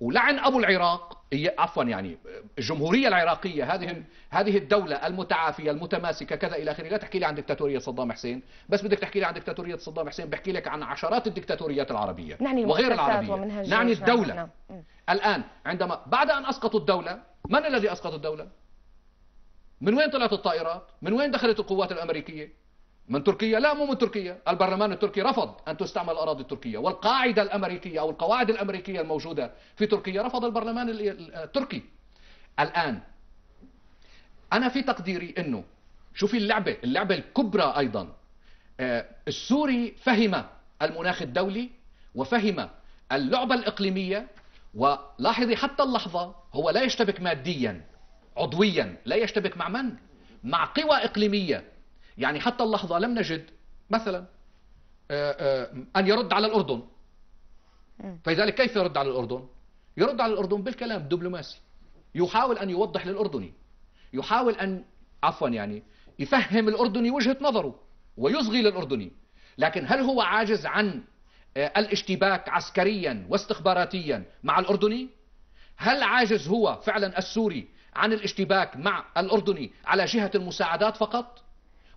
ولعن ابو العراق هي عفوا يعني الجمهوريه العراقيه هذه هذه الدوله المتعافيه المتماسكه كذا الى اخره لا تحكي لي عن دكتاتوريه صدام حسين بس بدك تحكي لي عن دكتاتوريه صدام حسين بحكي لك عن عشرات الدكتاتوريات العربيه نعني وغير العربيه نعني الدوله نعم. الان عندما بعد ان اسقطوا الدوله من الذي اسقط الدوله من وين طلعت الطائرات من وين دخلت القوات الامريكيه من تركيا لا مو من تركيا البرلمان التركي رفض أن تستعمل الأراضي التركية والقاعدة الأمريكية أو القواعد الأمريكية الموجودة في تركيا رفض البرلمان التركي الآن أنا في تقديري أنه شوفي اللعبة اللعبة الكبرى أيضا آه، السوري فهم المناخ الدولي وفهم اللعبة الإقليمية ولاحظي حتى اللحظة هو لا يشتبك ماديا عضويا لا يشتبك مع من؟ مع قوى إقليمية يعني حتى اللحظة لم نجد مثلا آه، آه، أن يرد على الأردن فلذلك كيف يرد على الأردن يرد على الأردن بالكلام دبلوماسي يحاول أن يوضح للأردني يحاول أن عفوا يعني يفهم الأردني وجهة نظره ويصغي للأردني لكن هل هو عاجز عن آه، الاشتباك عسكريا واستخباراتيا مع الأردني هل عاجز هو فعلا السوري عن الاشتباك مع الأردني على جهة المساعدات فقط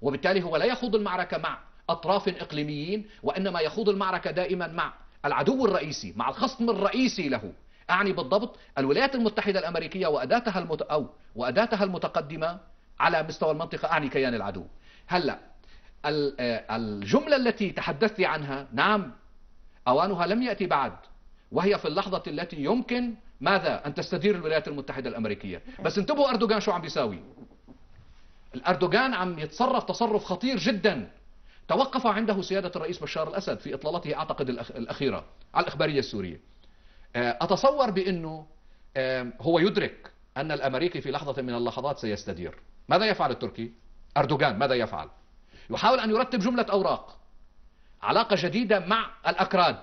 وبالتالي هو لا يخوض المعركة مع أطراف إقليميين وإنما يخوض المعركة دائما مع العدو الرئيسي مع الخصم الرئيسي له أعني بالضبط الولايات المتحدة الأمريكية وأداتها المت... أو وأداتها المتقدمة على مستوى المنطقة أعني كيان العدو هلا هل آه، الجملة التي تحدثت عنها نعم أوانها لم يأتي بعد وهي في اللحظة التي يمكن ماذا أن تستدير الولايات المتحدة الأمريكية بس انتبهوا أردوغان شو عم بيساوي الأردوغان عم يتصرف تصرف خطير جدا توقف عنده سيادة الرئيس بشار الأسد في إطلالته أعتقد الأخيرة على الإخبارية السورية آه، أتصور بأنه آه، هو يدرك أن الأمريكي في لحظة من اللحظات سيستدير ماذا يفعل التركي؟ أردوغان ماذا يفعل؟ يحاول أن يرتب جملة أوراق علاقة جديدة مع الأكراد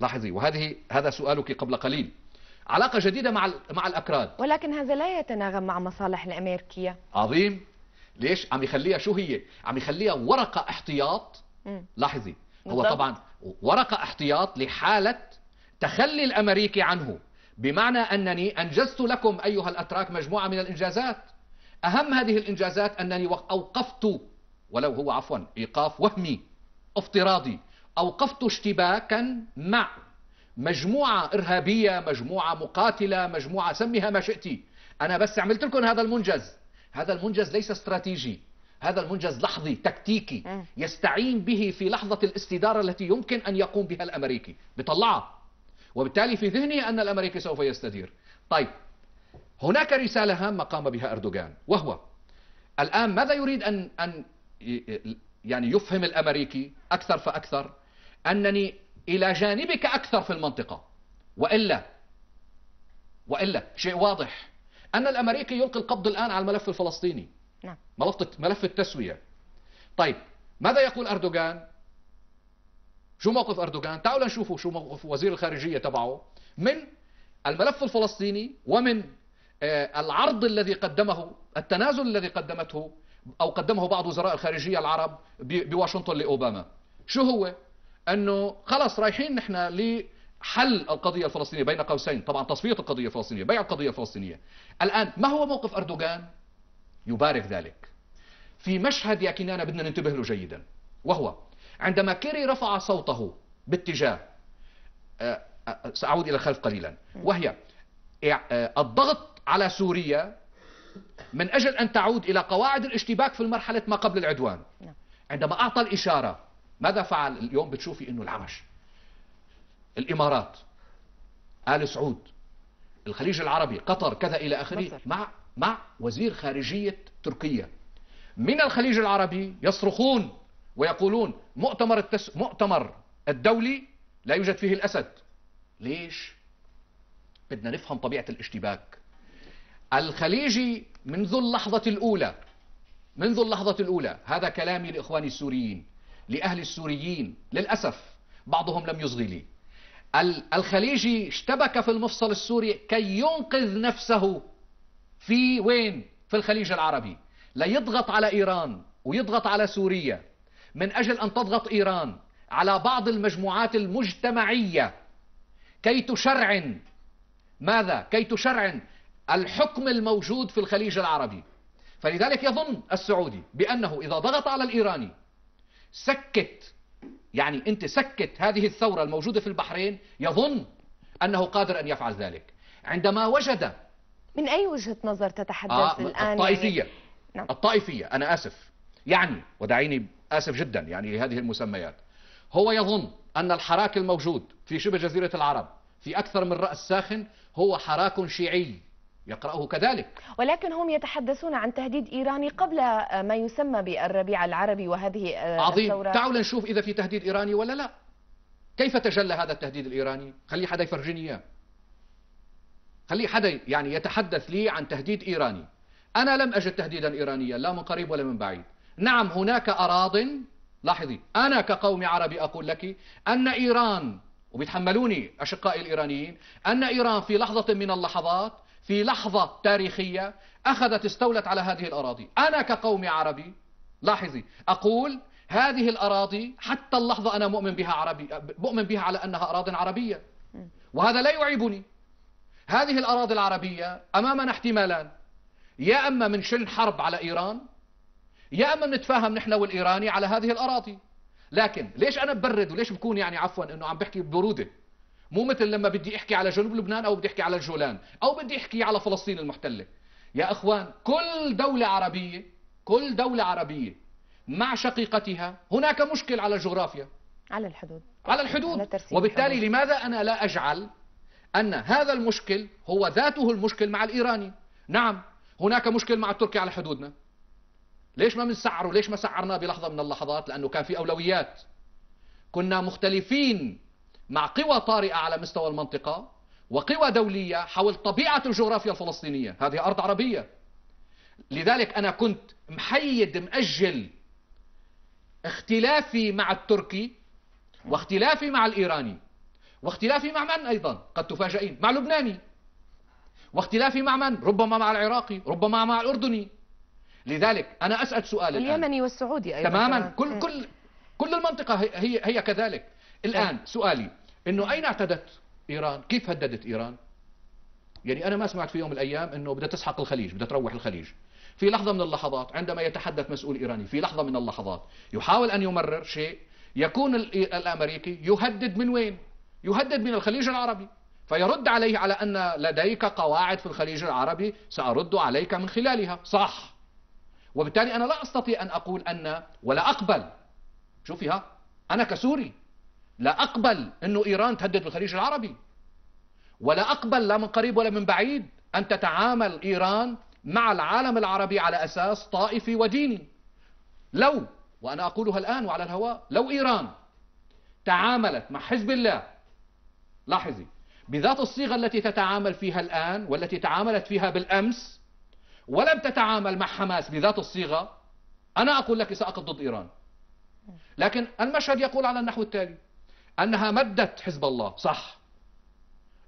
لاحظي وهذه هذا سؤالك قبل قليل علاقة جديدة مع مع الأكراد ولكن هذا لا يتناغم مع مصالح الأمريكية عظيم ليش عم يخليها شو هي عم يخليها ورقة احتياط مم. لاحظي هو بالضبط. طبعا ورقة احتياط لحالة تخلي الأمريكي عنه بمعنى أنني أنجزت لكم أيها الأتراك مجموعة من الإنجازات أهم هذه الإنجازات أنني أوقفت ولو هو عفوا إيقاف وهمي افتراضي أوقفت اشتباكا مع مجموعة إرهابية مجموعة مقاتلة مجموعة سميها ما شئتي أنا بس عملت لكم هذا المنجز هذا المنجز ليس استراتيجي هذا المنجز لحظي تكتيكي يستعين به في لحظة الاستدارة التي يمكن أن يقوم بها الأمريكي بطلعه وبالتالي في ذهني أن الأمريكي سوف يستدير طيب هناك رسالة هامة قام بها أردوغان وهو الآن ماذا يريد أن أن يعني يفهم الأمريكي أكثر فأكثر أنني إلى جانبك أكثر في المنطقة وإلا وإلا شيء واضح أن الأمريكي يلقي القبض الآن على الملف الفلسطيني نعم ملف التسوية طيب ماذا يقول أردوغان شو موقف أردوغان تعالوا نشوفوا شو موقف وزير الخارجية تبعه من الملف الفلسطيني ومن آه، العرض الذي قدمه التنازل الذي قدمته أو قدمه بعض وزراء الخارجية العرب بواشنطن لأوباما شو هو انه خلاص رايحين نحن لحل القضية الفلسطينية بين قوسين طبعا تصفية القضية الفلسطينية بيع القضية الفلسطينية الآن ما هو موقف أردوغان يبارك ذلك في مشهد يا كنانة بدنا ننتبه له جيدا وهو عندما كيري رفع صوته باتجاه آه، آه، سأعود إلى الخلف قليلا وهي آه، الضغط على سوريا من أجل أن تعود إلى قواعد الاشتباك في المرحلة ما قبل العدوان نعم. عندما أعطى الإشارة ماذا فعل اليوم بتشوفي انه العمش الامارات ال سعود الخليج العربي قطر كذا الى اخره مع مع وزير خارجيه تركيا من الخليج العربي يصرخون ويقولون مؤتمر التس... مؤتمر الدولي لا يوجد فيه الاسد ليش بدنا نفهم طبيعه الاشتباك الخليجي منذ اللحظه الاولى منذ اللحظه الاولى هذا كلامي لاخواني السوريين لأهل السوريين للأسف بعضهم لم يصغي لي الخليجي اشتبك في المفصل السوري كي ينقذ نفسه في وين في الخليج العربي ليضغط على إيران ويضغط على سوريا من أجل أن تضغط إيران على بعض المجموعات المجتمعية كي تشرعن ماذا؟ كي تشرعن الحكم الموجود في الخليج العربي فلذلك يظن السعودي بأنه إذا ضغط على الإيراني سكت يعني أنت سكت هذه الثورة الموجودة في البحرين يظن أنه قادر أن يفعل ذلك عندما وجد من أي وجهة نظر تتحدث آه الآن الطائفية يعني... نعم. الطائفية أنا آسف يعني ودعيني آسف جدا يعني لهذه المسميات هو يظن أن الحراك الموجود في شبه جزيرة العرب في أكثر من رأس ساخن هو حراك شيعي يقرأه كذلك ولكن هم يتحدثون عن تهديد إيراني قبل ما يسمى بالربيع العربي وهذه عظيم الثورة تعالوا نشوف إذا في تهديد إيراني ولا لا كيف تجلى هذا التهديد الإيراني خلي حدا يفرجيني إياه خلي حدا يعني يتحدث لي عن تهديد إيراني أنا لم أجد تهديدا إيرانيا لا من قريب ولا من بعيد نعم هناك أراضٍ لاحظي أنا كقوم عربي أقول لك أن إيران وبيتحملوني أشقائي الإيرانيين أن إيران في لحظة من اللحظات في لحظة تاريخية أخذت استولت على هذه الأراضي أنا كقوم عربي لاحظي أقول هذه الأراضي حتى اللحظة أنا مؤمن بها عربي مؤمن بها على أنها أراض عربية وهذا لا يعيبني هذه الأراضي العربية أمامنا احتمالان يا أما من شن حرب على إيران يا أما نتفاهم نحن والإيراني على هذه الأراضي لكن ليش أنا ببرد وليش بكون يعني عفوا أنه عم بحكي ببرودة مو مثل لما بدي احكي على جنوب لبنان او بدي احكي على الجولان او بدي احكي على فلسطين المحتله يا اخوان كل دوله عربيه كل دوله عربيه مع شقيقتها هناك مشكل على الجغرافيا على الحدود على الحدود على وبالتالي الحدود. لماذا انا لا اجعل ان هذا المشكل هو ذاته المشكل مع الايراني نعم هناك مشكل مع التركي على حدودنا ليش ما بنسعره ليش ما سعرناه بلحظه من اللحظات لانه كان في اولويات كنا مختلفين مع قوى طارئة على مستوى المنطقة وقوى دولية حول طبيعة الجغرافيا الفلسطينية هذه أرض عربية لذلك أنا كنت محيد مأجل اختلافي مع التركي واختلافي مع الإيراني واختلافي مع من أيضا قد تفاجئين مع لبناني واختلافي مع من ربما مع العراقي ربما مع الأردني لذلك أنا أسأل سؤال اليمني والسعودي أيضا تماما كل كل كل المنطقة هي هي كذلك الآن طيب. سؤالي أنه أين اعتدت إيران كيف هددت إيران يعني أنا ما سمعت في يوم من الأيام أنه بدها تسحق الخليج بدها تروح الخليج في لحظة من اللحظات عندما يتحدث مسؤول إيراني في لحظة من اللحظات يحاول أن يمرر شيء يكون الأمريكي يهدد من وين يهدد من الخليج العربي فيرد عليه على أن لديك قواعد في الخليج العربي سأرد عليك من خلالها صح وبالتالي أنا لا أستطيع أن أقول أن ولا أقبل شوفي ها أنا كسوري لا أقبل أنه إيران تهدد بالخليج العربي ولا أقبل لا من قريب ولا من بعيد أن تتعامل إيران مع العالم العربي على أساس طائفي وديني لو وأنا أقولها الآن وعلى الهواء لو إيران تعاملت مع حزب الله لاحظي بذات الصيغة التي تتعامل فيها الآن والتي تعاملت فيها بالأمس ولم تتعامل مع حماس بذات الصيغة أنا أقول لك سأقض ضد إيران لكن المشهد يقول على النحو التالي أنها مدت حزب الله صح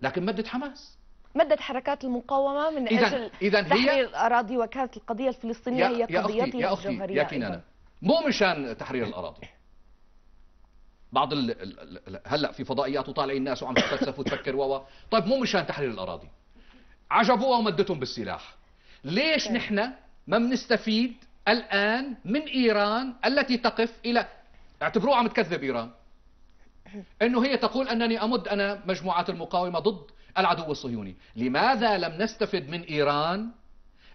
لكن مدت حماس مدت حركات المقاومة من إذن أجل إذن تحرير هي الأراضي وكانت القضية الفلسطينية يا هي قضيتها الجوهرية أنا مو مشان تحرير الأراضي بعض ال... هلا في فضائيات وطالعين الناس وعم تتفلسف وتفكر و طيب مو مشان تحرير الاراضي عجبوها ومدتهم بالسلاح ليش نحن ما بنستفيد الان من ايران التي تقف الى اعتبروها عم تكذب ايران أنه هي تقول أنني أمد أنا مجموعات المقاومة ضد العدو الصهيوني لماذا لم نستفد من إيران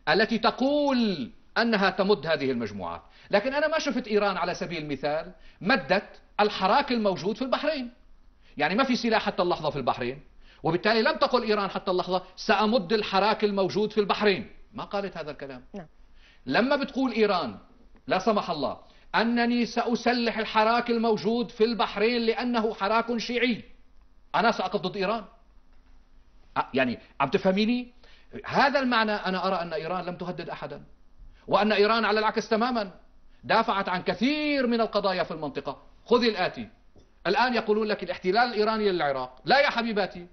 التي تقول أنها تمد هذه المجموعات لكن أنا ما شفت إيران على سبيل المثال مدت الحراك الموجود في البحرين يعني ما في سلاح حتى اللحظة في البحرين وبالتالي لم تقل إيران حتى اللحظة سأمد الحراك الموجود في البحرين ما قالت هذا الكلام نعم. لما بتقول إيران لا سمح الله أنني سأسلح الحراك الموجود في البحرين لأنه حراك شيعي أنا سأقف ضد إيران يعني عم تفهميني هذا المعنى أنا أرى أن إيران لم تهدد أحدا وأن إيران على العكس تماما دافعت عن كثير من القضايا في المنطقة خذي الآتي الآن يقولون لك الاحتلال الإيراني للعراق لا يا حبيباتي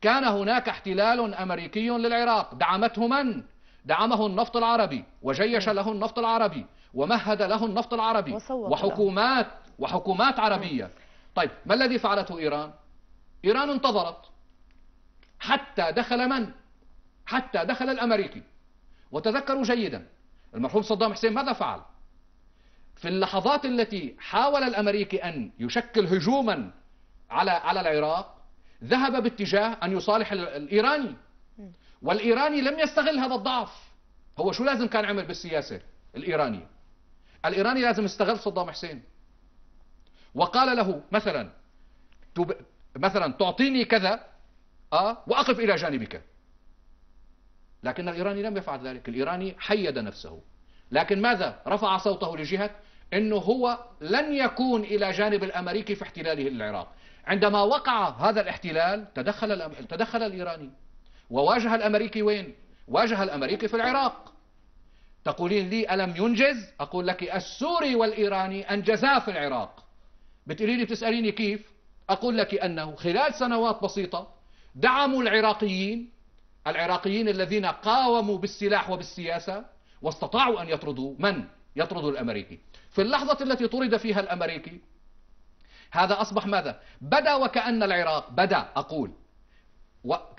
كان هناك احتلال أمريكي للعراق دعمته من؟ دعمه النفط العربي وجيش له النفط العربي ومهد له النفط العربي وحكومات وحكومات عربية نعم. طيب ما الذي فعلته إيران إيران انتظرت حتى دخل من حتى دخل الأمريكي وتذكروا جيدا المرحوم صدام حسين ماذا فعل في اللحظات التي حاول الأمريكي أن يشكل هجوما على على العراق ذهب باتجاه أن يصالح الإيراني والإيراني لم يستغل هذا الضعف هو شو لازم كان عمل بالسياسة الإيرانية الإيراني لازم استغل صدام حسين وقال له مثلا تب... مثلا تعطيني كذا آه وأقف إلى جانبك لكن الإيراني لم يفعل ذلك الإيراني حيد نفسه لكن ماذا رفع صوته لجهة أنه هو لن يكون إلى جانب الأمريكي في احتلاله للعراق عندما وقع هذا الاحتلال تدخل, الأم... تدخل الإيراني وواجه الأمريكي وين؟ واجه الأمريكي في العراق تقولين لي ألم ينجز أقول لك السوري والإيراني أنجزا في العراق بتقولي لي بتسأليني كيف أقول لك أنه خلال سنوات بسيطة دعموا العراقيين العراقيين الذين قاوموا بالسلاح وبالسياسة واستطاعوا أن يطردوا من؟ يطردوا الأمريكي في اللحظة التي طرد فيها الأمريكي هذا أصبح ماذا؟ بدا وكأن العراق بدا أقول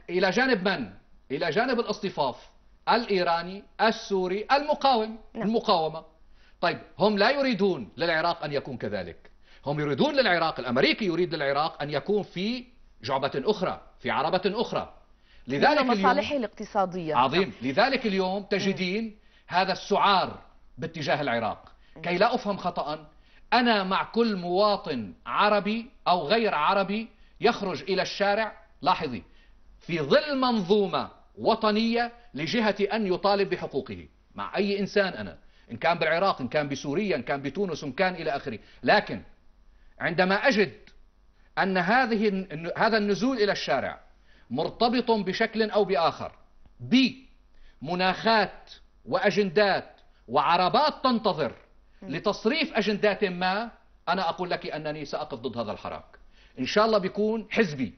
إلى جانب من؟ إلى جانب الاصطفاف الإيراني السوري المقاوم نعم. المقاومة طيب هم لا يريدون للعراق أن يكون كذلك هم يريدون للعراق الأمريكي يريد للعراق أن يكون في جعبة أخرى في عربة أخرى لذلك مصالحه الاقتصادية عظيم نعم. لذلك اليوم تجدين م. هذا السعار باتجاه العراق م. كي لا أفهم خطأ أنا مع كل مواطن عربي أو غير عربي يخرج إلى الشارع لاحظي في ظل منظومة وطنية لجهة أن يطالب بحقوقه مع أي إنسان أنا إن كان بالعراق إن كان بسوريا إن كان بتونس إن كان إلى آخره لكن عندما أجد أن هذه هذا النزول إلى الشارع مرتبط بشكل أو بآخر بمناخات وأجندات وعربات تنتظر لتصريف أجندات ما أنا أقول لك أنني سأقف ضد هذا الحراك إن شاء الله بيكون حزبي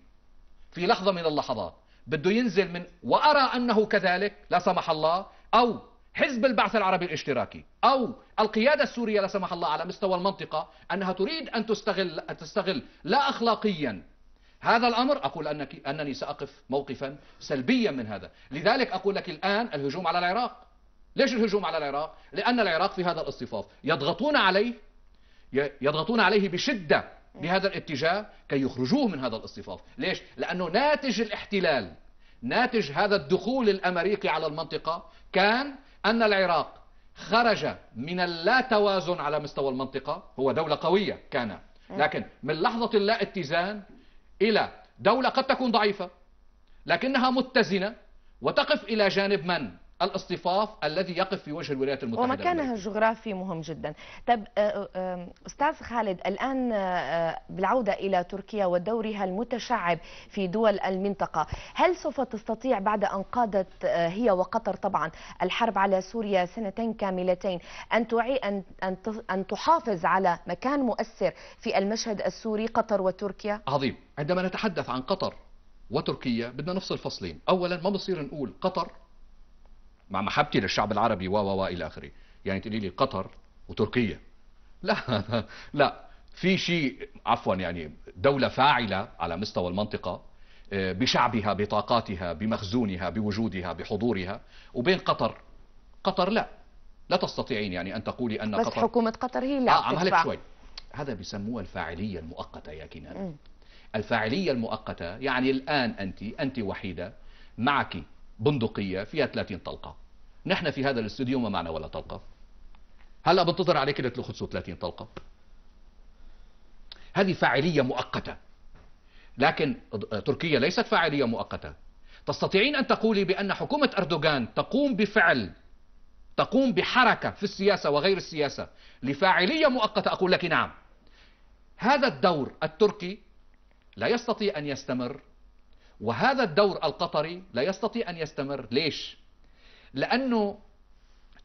في لحظة من اللحظات بده ينزل من وأرى أنه كذلك لا سمح الله أو حزب البعث العربي الاشتراكي أو القيادة السورية لا سمح الله على مستوى المنطقة أنها تريد أن تستغل, أن تستغل لا أخلاقيا هذا الأمر أقول أنك أنني سأقف موقفا سلبيا من هذا لذلك أقول لك الآن الهجوم على العراق ليش الهجوم على العراق؟ لأن العراق في هذا الاصطفاف يضغطون عليه يضغطون عليه بشدة بهذا الاتجاه كي يخرجوه من هذا الاصطفاف ليش؟ لأنه ناتج الاحتلال ناتج هذا الدخول الأمريكي على المنطقة كان أن العراق خرج من اللا توازن على مستوى المنطقة هو دولة قوية كان إيه. لكن من لحظة اللا اتزان إلى دولة قد تكون ضعيفة لكنها متزنة وتقف إلى جانب من؟ الاصطفاف الذي يقف في وجه الولايات المتحدة ومكانها الجغرافي مهم جدا طب آه، آه، آه، أستاذ خالد الآن بالعودة إلى تركيا ودورها المتشعب في دول المنطقة هل سوف تستطيع بعد أن قادت هي وقطر طبعا الحرب على سوريا سنتين كاملتين أن تعي أن أن تحافظ على مكان مؤثر في المشهد السوري قطر وتركيا عظيم عندما نتحدث عن قطر وتركيا بدنا نفصل فصلين أولا ما بصير نقول قطر مع محبتي للشعب العربي و و و الى اخره يعني تقولي لي قطر وتركيا [LAUGHS] لا لا في شيء عفوا يعني دولة فاعلة على مستوى المنطقة آه، بشعبها بطاقاتها بمخزونها بوجودها بحضورها وبين قطر قطر لا لا تستطيعين يعني أن تقولي أن بس قطر بس حكومة قطر هي لا آه عملك آه، شوي هذا بيسموها الفاعلية المؤقتة يا كنان الفاعلية المؤقتة يعني الآن أنت أنت وحيدة معك بندقية فيها 30 طلقة نحن في هذا الاستوديو ما معنا ولا طلقة هلا بنتظر عليك اللي تلخصوا 30 طلقة هذه فاعلية مؤقتة لكن تركيا ليست فاعلية مؤقتة تستطيعين أن تقولي بأن حكومة أردوغان تقوم بفعل تقوم بحركة في السياسة وغير السياسة لفاعلية مؤقتة أقول لك نعم هذا الدور التركي لا يستطيع أن يستمر وهذا الدور القطري لا يستطيع أن يستمر ليش؟ لأنه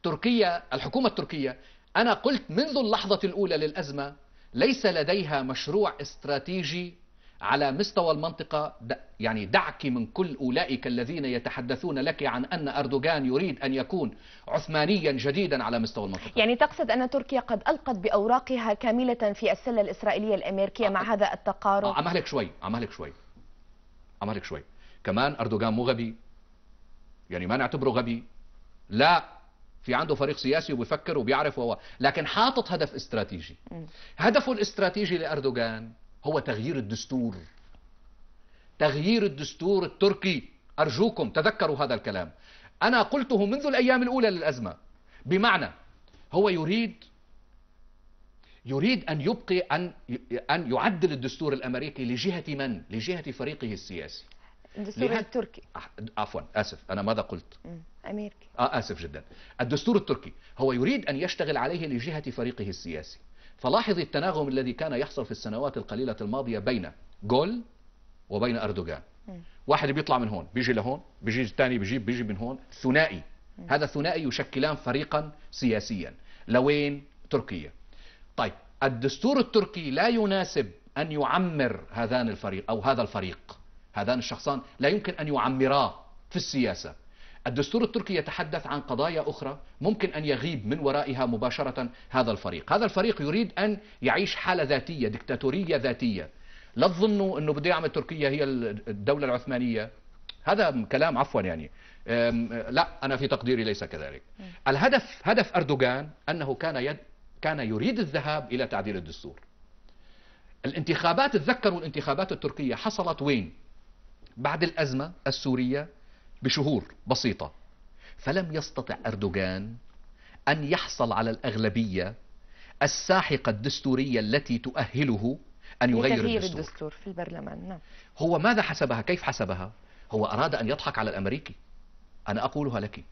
تركيا الحكومة التركية أنا قلت منذ اللحظة الأولى للأزمة ليس لديها مشروع استراتيجي على مستوى المنطقة يعني دعك من كل أولئك الذين يتحدثون لك عن أن أردوغان يريد أن يكون عثمانيا جديدا على مستوى المنطقة يعني تقصد أن تركيا قد ألقت بأوراقها كاملة في السلة الإسرائيلية الأمريكية مع هذا التقارب عمهلك شوي عمهلك شوي عمرك شوي كمان أردوغان مو غبي يعني ما نعتبره غبي لا في عنده فريق سياسي وبيفكر وبيعرف وهو لكن حاطط هدف استراتيجي هدفه الاستراتيجي لأردوغان هو تغيير الدستور تغيير الدستور التركي أرجوكم تذكروا هذا الكلام أنا قلته منذ الأيام الأولى للأزمة بمعنى هو يريد يريد أن يبقي أن أن يعدل الدستور الأمريكي لجهة من؟ لجهة فريقه السياسي الدستور لها... التركي عفوا اسف انا ماذا قلت امريكي اه اسف جدا الدستور التركي هو يريد ان يشتغل عليه لجهه فريقه السياسي فلاحظ التناغم الذي كان يحصل في السنوات القليله الماضيه بين جول وبين اردوغان م. واحد بيطلع من هون بيجي لهون بيجي الثاني بيجي بيجي من هون ثنائي هذا الثنائي يشكلان فريقا سياسيا لوين تركيا طيب الدستور التركي لا يناسب أن يعمر هذان الفريق أو هذا الفريق هذان الشخصان لا يمكن أن يعمرا في السياسة الدستور التركي يتحدث عن قضايا أخرى ممكن أن يغيب من ورائها مباشرة هذا الفريق هذا الفريق يريد أن يعيش حالة ذاتية دكتاتورية ذاتية لا تظنوا أنه بده يعمل تركيا هي الدولة العثمانية هذا كلام عفوا يعني لا أنا في تقديري ليس كذلك الهدف هدف أردوغان أنه كان يد كان يريد الذهاب إلى تعديل الدستور الانتخابات تذكروا الانتخابات التركية حصلت وين بعد الأزمة السورية بشهور بسيطة فلم يستطع أردوغان أن يحصل على الأغلبية الساحقة الدستورية التي تؤهله أن يغير الدستور. الدستور في البرلمان نعم. هو ماذا حسبها كيف حسبها هو أراد أن يضحك على الأمريكي أنا أقولها لك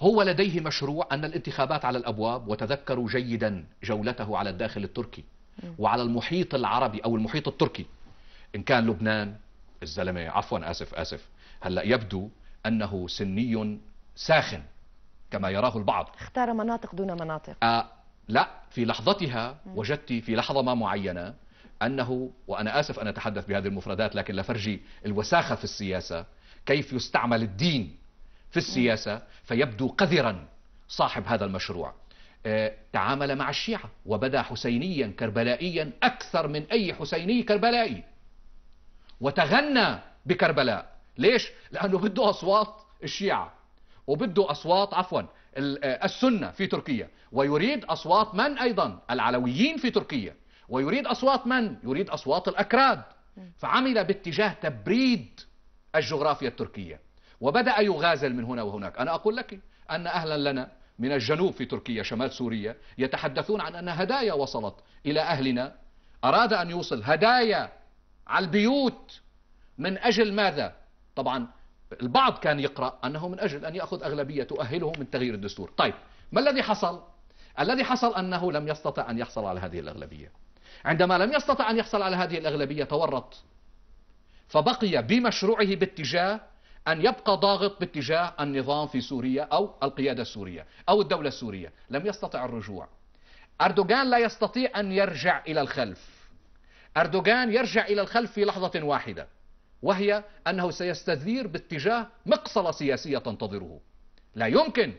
هو لديه مشروع أن الانتخابات على الأبواب وتذكروا جيدا جولته على الداخل التركي وعلى المحيط العربي أو المحيط التركي إن كان لبنان الزلمة عفوا آسف آسف هلأ يبدو أنه سني ساخن كما يراه البعض اختار مناطق دون مناطق آه لا في لحظتها وجدت في لحظة ما معينة أنه وأنا آسف أن أتحدث بهذه المفردات لكن لفرجي الوساخة في السياسة كيف يستعمل الدين في السياسة فيبدو قذرا صاحب هذا المشروع آه، تعامل مع الشيعة وبدا حسينيا كربلائيا أكثر من أي حسيني كربلائي وتغنى بكربلاء ليش؟ لأنه بده أصوات الشيعة وبده أصوات عفوا آه، السنة في تركيا ويريد أصوات من أيضا العلويين في تركيا ويريد أصوات من؟ يريد أصوات الأكراد فعمل باتجاه تبريد الجغرافيا التركية وبدأ يغازل من هنا وهناك أنا أقول لك أن أهلا لنا من الجنوب في تركيا شمال سوريا يتحدثون عن أن هدايا وصلت إلى أهلنا أراد أن يوصل هدايا على البيوت من أجل ماذا طبعا البعض كان يقرأ أنه من أجل أن يأخذ أغلبية تؤهله من تغيير الدستور طيب ما الذي حصل الذي حصل أنه لم يستطع أن يحصل على هذه الأغلبية عندما لم يستطع أن يحصل على هذه الأغلبية تورط فبقي بمشروعه باتجاه أن يبقى ضاغط باتجاه النظام في سوريا أو القيادة السورية أو الدولة السورية لم يستطع الرجوع أردوغان لا يستطيع أن يرجع إلى الخلف أردوغان يرجع إلى الخلف في لحظة واحدة وهي أنه سيستذير باتجاه مقصلة سياسية تنتظره لا يمكن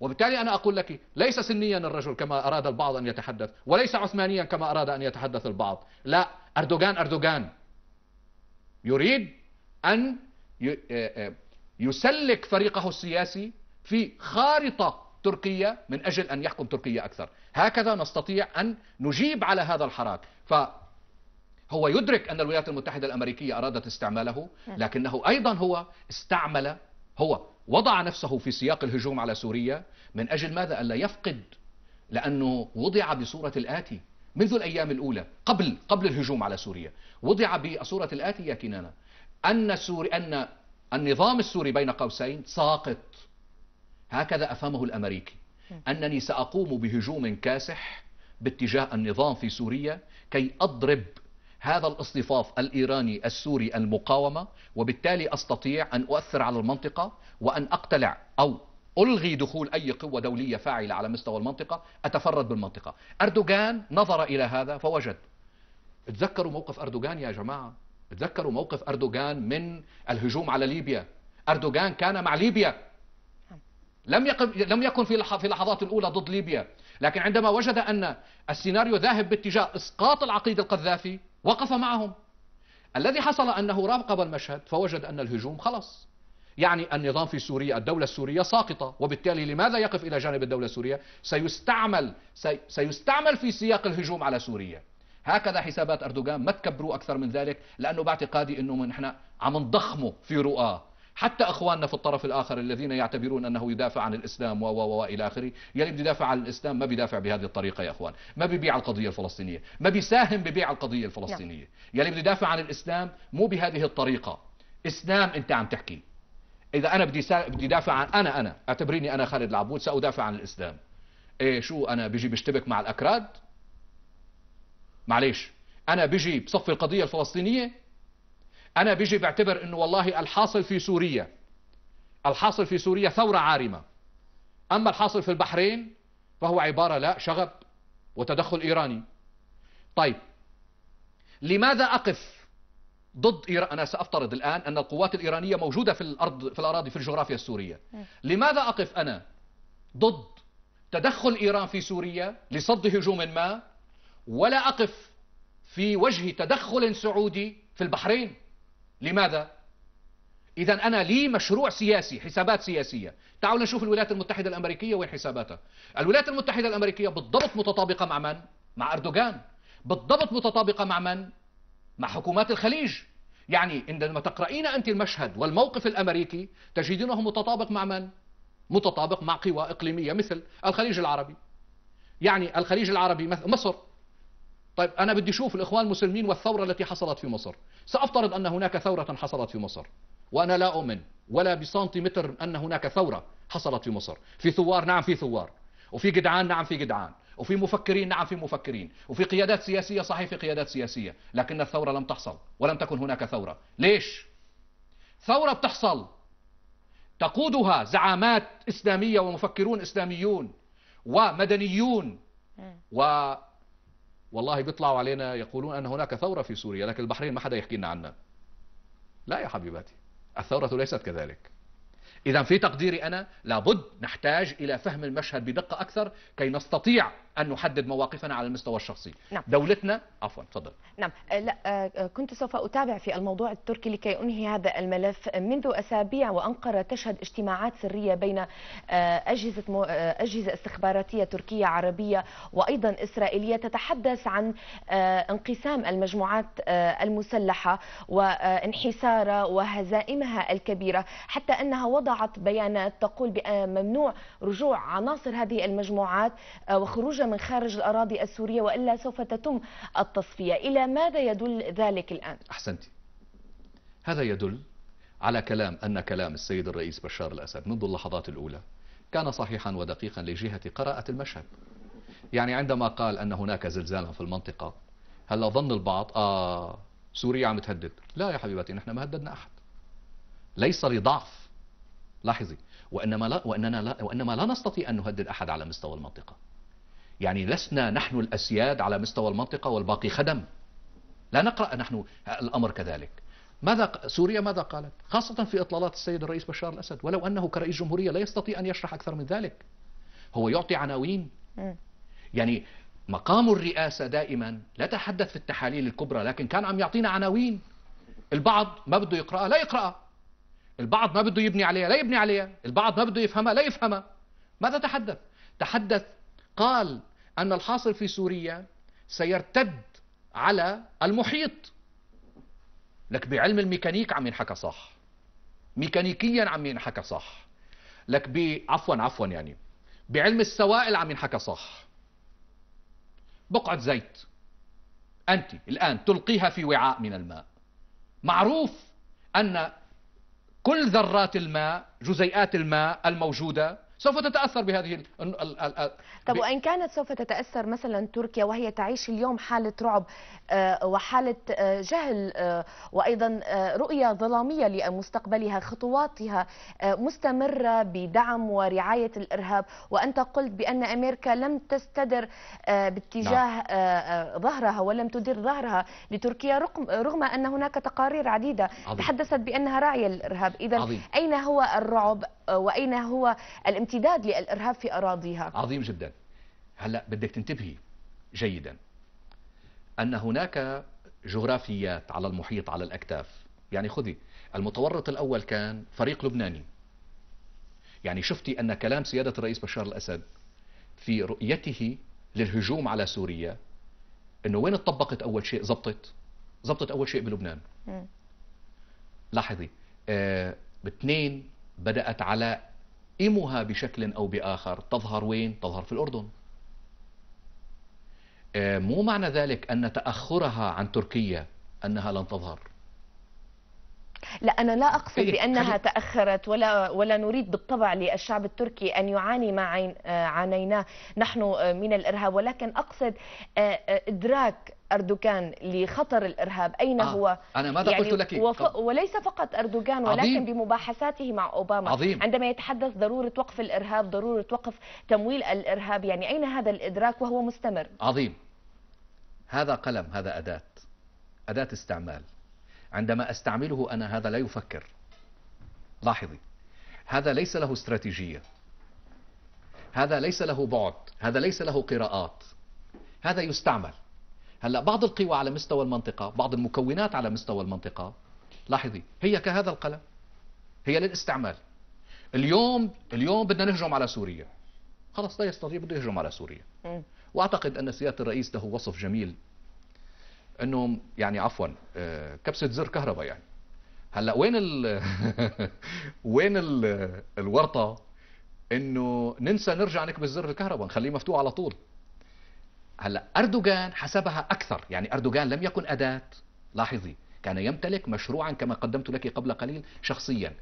وبالتالي أنا أقول لك ليس سنيا الرجل كما أراد البعض أن يتحدث وليس عثمانيا كما أراد أن يتحدث البعض لا أردوغان أردوغان يريد أن آه، آه، يسلك فريقه السياسي في خارطة تركيه من أجل أن يحكم تركيا أكثر هكذا نستطيع أن نجيب على هذا الحراك ف هو يدرك أن الولايات المتحدة الأمريكية أرادت استعماله نعم. لكنه أيضا هو استعمل هو وضع نفسه في سياق الهجوم على سوريا من أجل ماذا ألا يفقد لأنه وضع بصورة الآتي منذ الأيام الأولى قبل قبل الهجوم على سوريا وضع بصورة الآتي يا كنانة أن سوري أن النظام السوري بين قوسين ساقط هكذا أفهمه الأمريكي أنني سأقوم بهجوم كاسح باتجاه النظام في سوريا كي أضرب هذا الاصطفاف الإيراني السوري المقاومة وبالتالي أستطيع أن أؤثر على المنطقة وأن أقتلع أو ألغي دخول أي قوة دولية فاعلة على مستوى المنطقة أتفرد بالمنطقة أردوغان نظر إلى هذا فوجد تذكروا موقف أردوغان يا جماعة بتذكروا موقف أردوغان من الهجوم على ليبيا أردوغان كان مع ليبيا لم يقف لم يكن في في اللحظات الاولى ضد ليبيا، لكن عندما وجد ان السيناريو ذاهب باتجاه اسقاط العقيد القذافي وقف معهم. الذي حصل انه راقب المشهد فوجد ان الهجوم خلص. يعني النظام في سوريا، الدوله السوريه ساقطه، وبالتالي لماذا يقف الى جانب الدوله السوريه؟ سيستعمل سيستعمل في سياق الهجوم على سوريا. هكذا حسابات أردوغان ما تكبروا أكثر من ذلك لأنه باعتقادي أنه نحن عم نضخمه في رؤاه حتى اخواننا في الطرف الاخر الذين يعتبرون انه يدافع عن الاسلام و و الى اخره، يلي بده يدافع عن الاسلام ما بيدافع بهذه الطريقه يا اخوان، ما بيبيع القضيه الفلسطينيه، ما بيساهم ببيع القضيه الفلسطينيه، نعم. يلي بده يدافع عن الاسلام مو بهذه الطريقه، اسلام انت عم تحكي. اذا انا بدي سا... بدي دافع عن انا انا، اعتبريني انا خالد العبود سادافع عن الاسلام. ايه شو انا بيجي بشتبك مع الاكراد؟ معلش أنا بيجي بصف القضية الفلسطينية أنا بيجي بعتبر أنه والله الحاصل في سوريا الحاصل في سوريا ثورة عارمة أما الحاصل في البحرين فهو عبارة لا شغب وتدخل إيراني طيب لماذا أقف ضد إيران أنا سأفترض الآن أن القوات الإيرانية موجودة في الأرض في الأراضي في الجغرافيا السورية لماذا أقف أنا ضد تدخل إيران في سوريا لصد هجوم ما ولا أقف في وجه تدخل سعودي في البحرين لماذا؟ إذا أنا لي مشروع سياسي حسابات سياسية تعالوا نشوف الولايات المتحدة الأمريكية وين حساباتها الولايات المتحدة الأمريكية بالضبط متطابقة مع من؟ مع أردوغان بالضبط متطابقة مع من؟ مع حكومات الخليج يعني عندما تقرأين أنت المشهد والموقف الأمريكي تجدينه متطابق مع من؟ متطابق مع قوى إقليمية مثل الخليج العربي يعني الخليج العربي مصر طيب أنا بدي أشوف الإخوان المسلمين والثورة التي حصلت في مصر سأفترض أن هناك ثورة حصلت في مصر وأنا لا أؤمن ولا بسنتيمتر أن هناك ثورة حصلت في مصر في ثوار نعم في ثوار وفي جدعان نعم في جدعان وفي مفكرين نعم في مفكرين وفي قيادات سياسية صحيح في قيادات سياسية لكن الثورة لم تحصل ولم تكن هناك ثورة ليش؟ ثورة بتحصل تقودها زعامات إسلامية ومفكرون إسلاميون ومدنيون و والله بيطلعوا علينا يقولون أن هناك ثورة في سوريا لكن البحرين ما حدا يحكي لنا عنها لا يا حبيباتي الثورة ليست كذلك إذا في تقديري أنا لابد نحتاج إلى فهم المشهد بدقة أكثر كي نستطيع ان نحدد مواقفنا على المستوى الشخصي نعم. دولتنا عفوا تفضل نعم أه، لا أه، أه، كنت سوف اتابع في الموضوع التركي لكي انهي هذا الملف منذ اسابيع وانقره تشهد اجتماعات سريه بين اجهزه اجهزه استخباراتيه تركيه عربيه وايضا اسرائيليه تتحدث عن انقسام المجموعات المسلحه وانحسارها وهزائمها الكبيره حتى انها وضعت بيانات تقول بأن ممنوع رجوع عناصر هذه المجموعات وخروج من خارج الأراضي السورية وإلا سوف تتم التصفية إلى ماذا يدل ذلك الآن؟ أحسنتي هذا يدل على كلام أن كلام السيد الرئيس بشار الأسد منذ اللحظات الأولى كان صحيحا ودقيقا لجهة قراءة المشهد يعني عندما قال أن هناك زلزالا في المنطقة هلا ظن البعض آه سوريا عم تهدد لا يا حبيبتي نحن ما هددنا أحد ليس لضعف لاحظي وإنما لا, وإننا لا, وإنما لا نستطيع أن نهدد أحد على مستوى المنطقة يعني لسنا نحن الأسياد على مستوى المنطقة والباقي خدم لا نقرأ نحن الأمر كذلك ماذا سوريا ماذا قالت خاصة في إطلالات السيد الرئيس بشار الأسد ولو أنه كرئيس جمهورية لا يستطيع أن يشرح أكثر من ذلك هو يعطي عناوين يعني مقام الرئاسة دائما لا تحدث في التحاليل الكبرى لكن كان عم يعطينا عناوين البعض ما بده يقرأها لا يقرأها البعض ما بده يبني عليها لا يبني عليها البعض ما بده يفهمها لا يفهمها ماذا تحدث تحدث قال أن الحاصل في سوريا سيرتد على المحيط لك بعلم الميكانيك عم ينحكى صح ميكانيكيا عم ينحكى صح لك ب عفوا عفوا يعني بعلم السوائل عم ينحكى صح بقعة زيت أنت الآن تلقيها في وعاء من الماء معروف أن كل ذرات الماء جزيئات الماء الموجودة سوف تتاثر بهذه ال ال ال ال طب وان كانت سوف تتاثر مثلا تركيا وهي تعيش اليوم حاله رعب آه، وحاله آه، جهل آه، وايضا رؤيه ظلاميه لمستقبلها خطواتها مستمره بدعم ورعايه الارهاب وانت قلت بان امريكا لم تستدر باتجاه نعم. ظهرها ولم تدير ظهرها لتركيا رغم ان هناك تقارير عديده عظيم. تحدثت بانها راعيه للارهاب اذا اين هو الرعب وأين هو الامتداد للإرهاب في أراضيها عظيم جدا هلأ بدك تنتبهي جيدا أن هناك جغرافيات على المحيط على الأكتاف يعني خذي المتورط الأول كان فريق لبناني يعني شفتي أن كلام سيادة الرئيس بشار الأسد في رؤيته للهجوم على سوريا أنه وين اتطبقت أول شيء زبطت زبطت أول شيء بلبنان لاحظي آه، ب 2 بدأت علائمها بشكل أو بآخر تظهر وين؟ تظهر في الأردن آه، مو معنى ذلك أن تأخرها عن تركيا أنها لن تظهر لا أنا لا أقصد إيه، بأنها تأخرت ولا ولا نريد بالطبع للشعب التركي أن يعاني ما آه، عانيناه نحن آه، من الإرهاب ولكن أقصد آه، إدراك أردوغان لخطر الإرهاب أين آه. هو أنا ماذا يعني قلت لك وف... وليس فقط أردوغان ولكن عظيم. بمباحثاته مع أوباما عظيم. عندما يتحدث ضرورة وقف الإرهاب ضرورة وقف تمويل الإرهاب يعني أين هذا الإدراك وهو مستمر عظيم هذا قلم هذا أداة أداة استعمال عندما أستعمله أنا هذا لا يفكر لاحظي هذا ليس له استراتيجية هذا ليس له بعد هذا ليس له قراءات هذا يستعمل هلا بعض القوى على مستوى المنطقة بعض المكونات على مستوى المنطقة لاحظي هي كهذا القلم هي للاستعمال اليوم اليوم بدنا نهجم على سوريا خلص لا يستطيع بده يهجم على سوريا واعتقد ان سياده الرئيس له وصف جميل انه يعني عفوا آه، كبسه زر كهرباء يعني هلا وين ال [LAUGHS] وين ال الورطه انه ننسى نرجع نكبس زر الكهرباء نخليه مفتوح على طول هلا اردوغان حسبها اكثر يعني اردوغان لم يكن اداه لاحظي كان يمتلك مشروعا كما قدمت لك قبل قليل شخصيا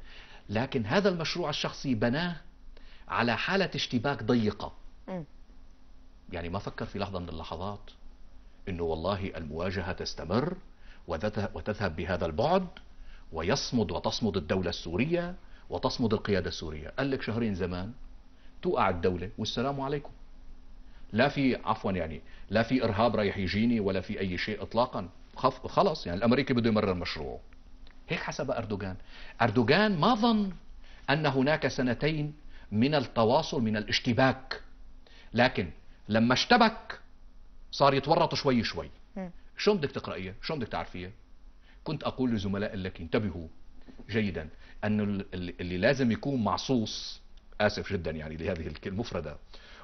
لكن هذا المشروع الشخصي بناه على حاله اشتباك ضيقه يعني ما فكر في لحظه من اللحظات انه والله المواجهه تستمر وتذهب بهذا البعد ويصمد وتصمد الدوله السوريه وتصمد القياده السوريه، قال لك شهرين زمان توقع الدوله والسلام عليكم. لا في عفوا يعني لا في ارهاب رايح يجيني ولا في اي شيء اطلاقا، خلص يعني الامريكي بده يمرر مشروعه. هيك حسب اردوغان، اردوغان ما ظن ان هناك سنتين من التواصل من الاشتباك لكن لما اشتبك صار يتورط شوي شوي شو بدك تقرأيه شو بدك تعرفيه كنت أقول لزملاء لك انتبهوا جيدا أن اللي لازم يكون معصوص آسف جدا يعني لهذه المفردة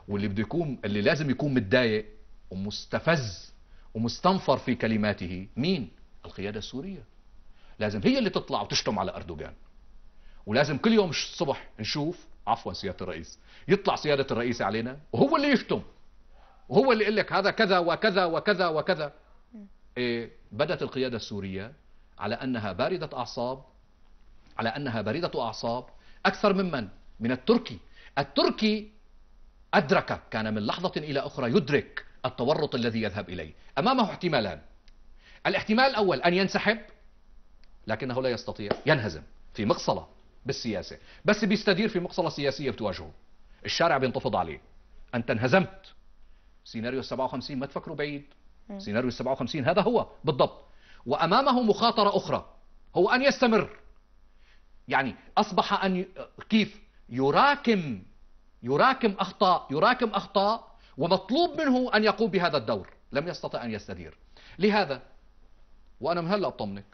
واللي بده يكون اللي لازم يكون متضايق ومستفز ومستنفر في كلماته مين القيادة السورية لازم هي اللي تطلع وتشتم على أردوغان ولازم كل يوم الصبح نشوف عفوا سيادة الرئيس يطلع سيادة الرئيس علينا وهو اللي يشتم وهو اللي قال لك هذا كذا وكذا وكذا وكذا إيه بدت القيادة السورية على أنها باردة أعصاب على أنها باردة أعصاب أكثر ممن من التركي التركي أدرك كان من لحظة إلى أخرى يدرك التورط الذي يذهب إليه أمامه احتمالان الاحتمال الأول أن ينسحب لكنه لا يستطيع ينهزم في مقصلة بالسياسة بس بيستدير في مقصلة سياسية بتواجهه الشارع بينتفض عليه أنت انهزمت سيناريو 57 ما تفكروا بعيد سيناريو 57 هذا هو بالضبط وأمامه مخاطرة أخرى هو أن يستمر يعني أصبح أن ي... كيف يراكم يراكم أخطاء يراكم أخطاء ومطلوب منه أن يقوم بهذا الدور لم يستطع أن يستدير لهذا وأنا من هلأ أطمنك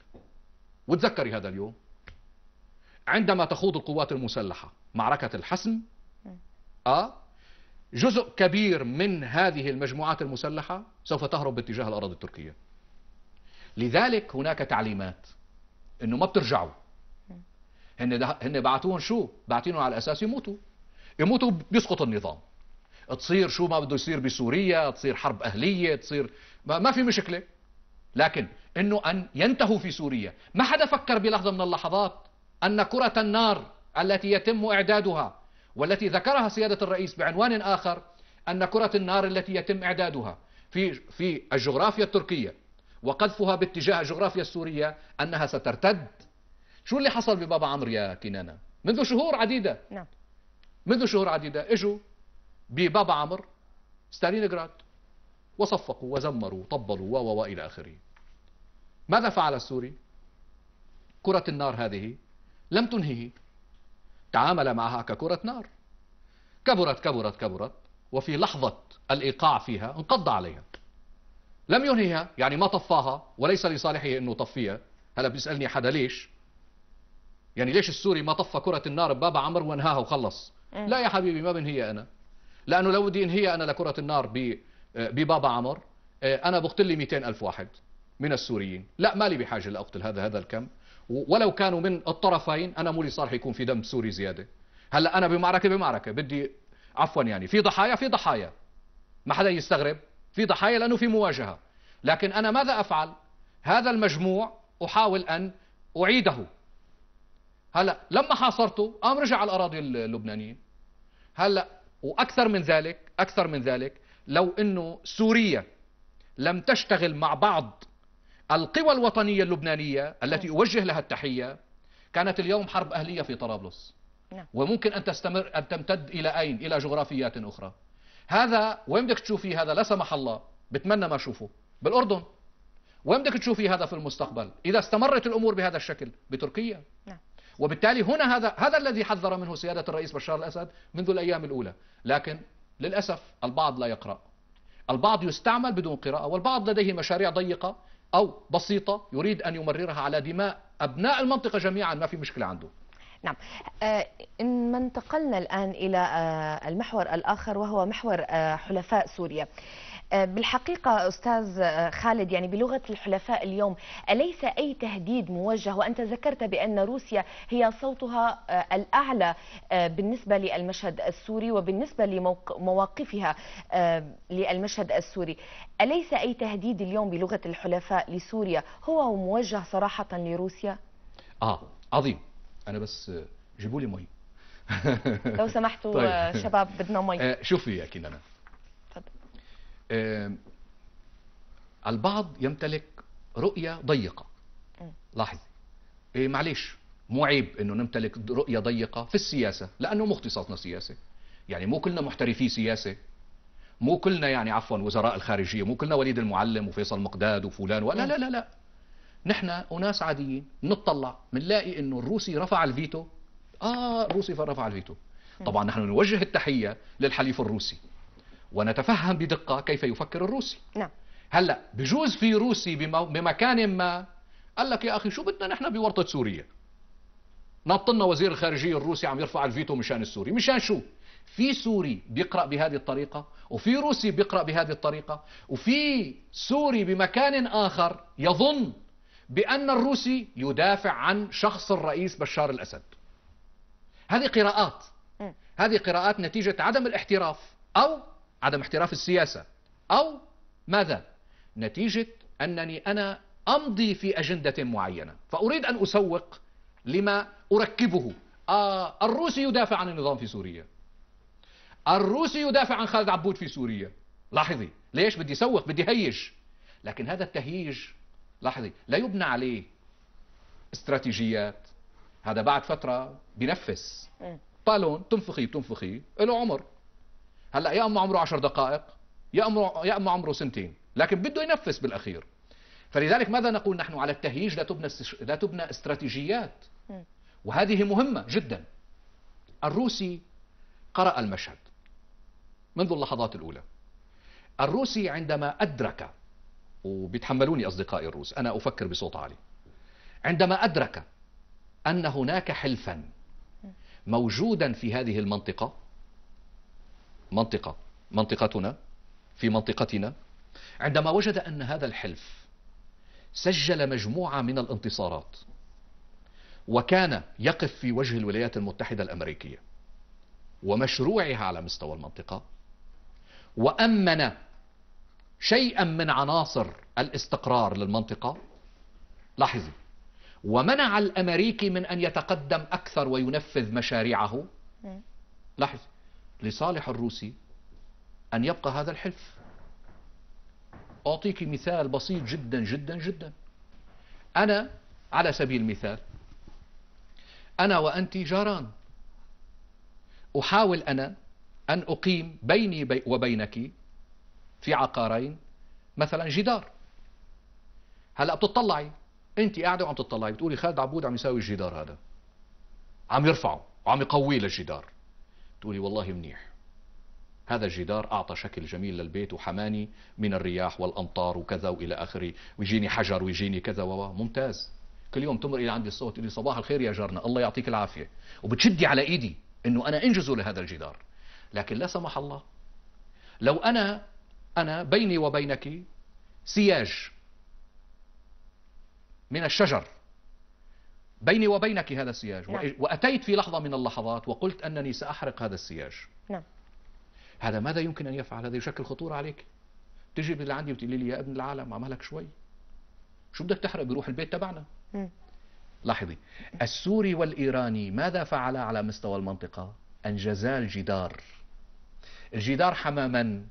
وتذكري هذا اليوم عندما تخوض القوات المسلحة معركة الحسم آه جزء كبير من هذه المجموعات المسلحة سوف تهرب باتجاه الأراضي التركية لذلك هناك تعليمات انه ما بترجعوا هن هن بعتوهم شو بعتينهم على اساس يموتوا يموتوا بيسقط النظام تصير شو ما بده يصير بسوريا تصير حرب اهليه تصير ما, ما في مشكله لكن انه ان ينتهوا في سوريا ما حدا فكر بلحظه من اللحظات ان كره النار التي يتم اعدادها والتي ذكرها سيادة الرئيس بعنوان آخر أن كرة النار التي يتم إعدادها في في الجغرافيا التركية وقذفها باتجاه الجغرافيا السورية أنها سترتد شو اللي حصل ببابا عمرو يا كنانة منذ شهور عديدة نعم منذ شهور عديدة اجوا ببابا عمرو ستالينغراد وصفقوا وزمروا وطبلوا و والى اخره ماذا فعل السوري كرة النار هذه لم تنهه تعامل معها ككرة نار كبرت كبرت كبرت وفي لحظة الإيقاع فيها انقض عليها لم ينهيها يعني ما طفاها وليس لصالحه أنه طفيها هلا بيسألني حدا ليش يعني ليش السوري ما طفى كرة النار ببابا عمر وانهاها وخلص لا يا حبيبي ما بنهيها أنا لأنه لو بدي انهيها أنا لكرة النار آه، ببابا عمر آه، أنا بقتل لي 200 ألف واحد من السوريين لا مالي بحاجة لأقتل هذا هذا الكم ولو كانوا من الطرفين انا مولي صالح يكون في دم سوري زياده هلا انا بمعركه بمعركه بدي عفوا يعني في ضحايا في ضحايا ما حدا يستغرب في ضحايا لانه في مواجهه لكن انا ماذا افعل هذا المجموع احاول ان اعيده هلا لما حاصرته قام رجع على الاراضي اللبنانيه هلا واكثر من ذلك اكثر من ذلك لو انه سوريا لم تشتغل مع بعض القوى الوطنية اللبنانية التي نعم. أوجه لها التحية كانت اليوم حرب أهلية في طرابلس نعم. وممكن أن تستمر أن تمتد إلى أين إلى جغرافيات أخرى هذا وين بدك تشوفي هذا لا سمح الله بتمنى ما أشوفه بالأردن وين بدك تشوفي هذا في المستقبل إذا استمرت الأمور بهذا الشكل بتركيا نعم. وبالتالي هنا هذا هذا الذي حذر منه سيادة الرئيس بشار الأسد منذ الأيام الأولى لكن للأسف البعض لا يقرأ البعض يستعمل بدون قراءة والبعض لديه مشاريع ضيقة أو بسيطة يريد أن يمررها على دماء أبناء المنطقة جميعا ما في مشكلة عنده نعم آه، إن ما انتقلنا الآن إلى آه، المحور الآخر وهو محور آه، حلفاء سوريا آه، بالحقيقة أستاذ آه، خالد يعني بلغة الحلفاء اليوم أليس أي تهديد موجه وأنت ذكرت بأن روسيا هي صوتها آه، الأعلى بالنسبة للمشهد السوري وبالنسبة لمواقفها للمشهد السوري أليس أي تهديد اليوم بلغة الحلفاء لسوريا هو موجه صراحة لروسيا؟ آه عظيم أنا بس جيبوا لي مي لو سمحتوا [LAUGHS] طيب. شباب بدنا مي شوفي يا كنانه آه، البعض يمتلك رؤية ضيقة لاحظ إيه معلش مو عيب انه نمتلك رؤية ضيقة في السياسة لانه مو اختصاصنا سياسة يعني مو كلنا محترفي سياسة مو كلنا يعني عفوا وزراء الخارجية مو كلنا وليد المعلم وفيصل مقداد وفلان ولا لا لا لا نحن أناس عاديين نطلع بنلاقي انه الروسي رفع الفيتو اه الروسي رفع الفيتو طبعا نحن نوجه التحية للحليف الروسي ونتفهم بدقة كيف يفكر الروسي نعم هلا بجوز في روسي بمكان ما قال لك يا اخي شو بدنا نحن بورطه سوريا نطلنا وزير الخارجيه الروسي عم يرفع الفيتو مشان السوري مشان شو في سوري بيقرا بهذه الطريقه وفي روسي بيقرا بهذه الطريقه وفي سوري بمكان اخر يظن بان الروسي يدافع عن شخص الرئيس بشار الاسد هذه قراءات هذه قراءات نتيجه عدم الاحتراف او عدم احتراف السياسة أو ماذا؟ نتيجة أنني أنا أمضي في أجندة معينة فأريد أن أسوق لما أركبه آه الروسي يدافع عن النظام في سوريا الروسي يدافع عن خالد عبود في سوريا لاحظي ليش بدي سوق بدي هيج لكن هذا التهييج لاحظي لا يبنى عليه استراتيجيات هذا بعد فترة بنفس بالون تنفخي تنفخي له عمر هلا يا اما عمره 10 دقائق يا اما يا اما عمره سنتين لكن بده ينفذ بالاخير فلذلك ماذا نقول نحن على التهييج لا تبنى لا تبنى استراتيجيات وهذه مهمه جدا الروسي قرأ المشهد منذ اللحظات الاولى الروسي عندما ادرك وبيتحملوني اصدقائي الروس انا افكر بصوت عالي عندما ادرك ان هناك حلفا موجودا في هذه المنطقه منطقة منطقتنا في منطقتنا عندما وجد أن هذا الحلف سجل مجموعة من الانتصارات وكان يقف في وجه الولايات المتحدة الأمريكية ومشروعها على مستوى المنطقة وأمن شيئا من عناصر الاستقرار للمنطقة لاحظوا ومنع الأمريكي من أن يتقدم أكثر وينفذ مشاريعه لاحظي لصالح الروسي أن يبقى هذا الحلف أعطيك مثال بسيط جدا جدا جدا أنا على سبيل المثال أنا وأنت جاران أحاول أنا أن أقيم بيني وبينك في عقارين مثلا جدار هلا بتطلعي انت قاعده وعم تطلعي بتقولي خالد عبود عم يساوي الجدار هذا عم يرفعه وعم يقويه للجدار تقولي والله منيح هذا الجدار أعطى شكل جميل للبيت وحماني من الرياح والأمطار وكذا وإلى آخره ويجيني حجر ويجيني كذا و ممتاز كل يوم تمر إلى عندي الصوت لي صباح الخير يا جارنا الله يعطيك العافية وبتشدي على إيدي أنه أنا أنجزه لهذا الجدار لكن لا سمح الله لو أنا أنا بيني وبينك سياج من الشجر بيني وبينك هذا السياج نعم. وأتيت في لحظة من اللحظات وقلت أنني سأحرق هذا السياج نعم. هذا ماذا يمكن أن يفعل هذا يشكل خطورة عليك تجي من عندي وتقول لي يا ابن العالم عمالك شوي شو بدك تحرق بروح البيت تبعنا م. لاحظي السوري والإيراني ماذا فعلا على مستوى المنطقة أنجزا الجدار الجدار حمى من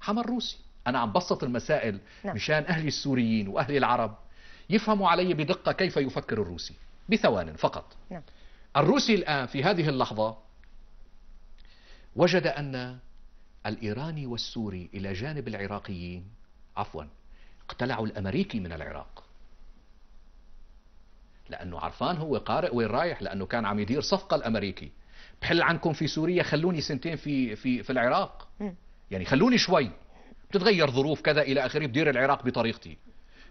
حمى الروسي أنا عم بسط المسائل نعم. مشان أهلي السوريين وأهلي العرب يفهموا علي بدقة كيف يفكر الروسي بثوان فقط نعم. الروسي الآن في هذه اللحظة وجد أن الإيراني والسوري إلى جانب العراقيين عفوا اقتلعوا الأمريكي من العراق لأنه عرفان هو قارئ وين رايح لأنه كان عم يدير صفقة الأمريكي بحل عنكم في سوريا خلوني سنتين في في في العراق نعم. يعني خلوني شوي بتتغير ظروف كذا إلى آخره بدير العراق بطريقتي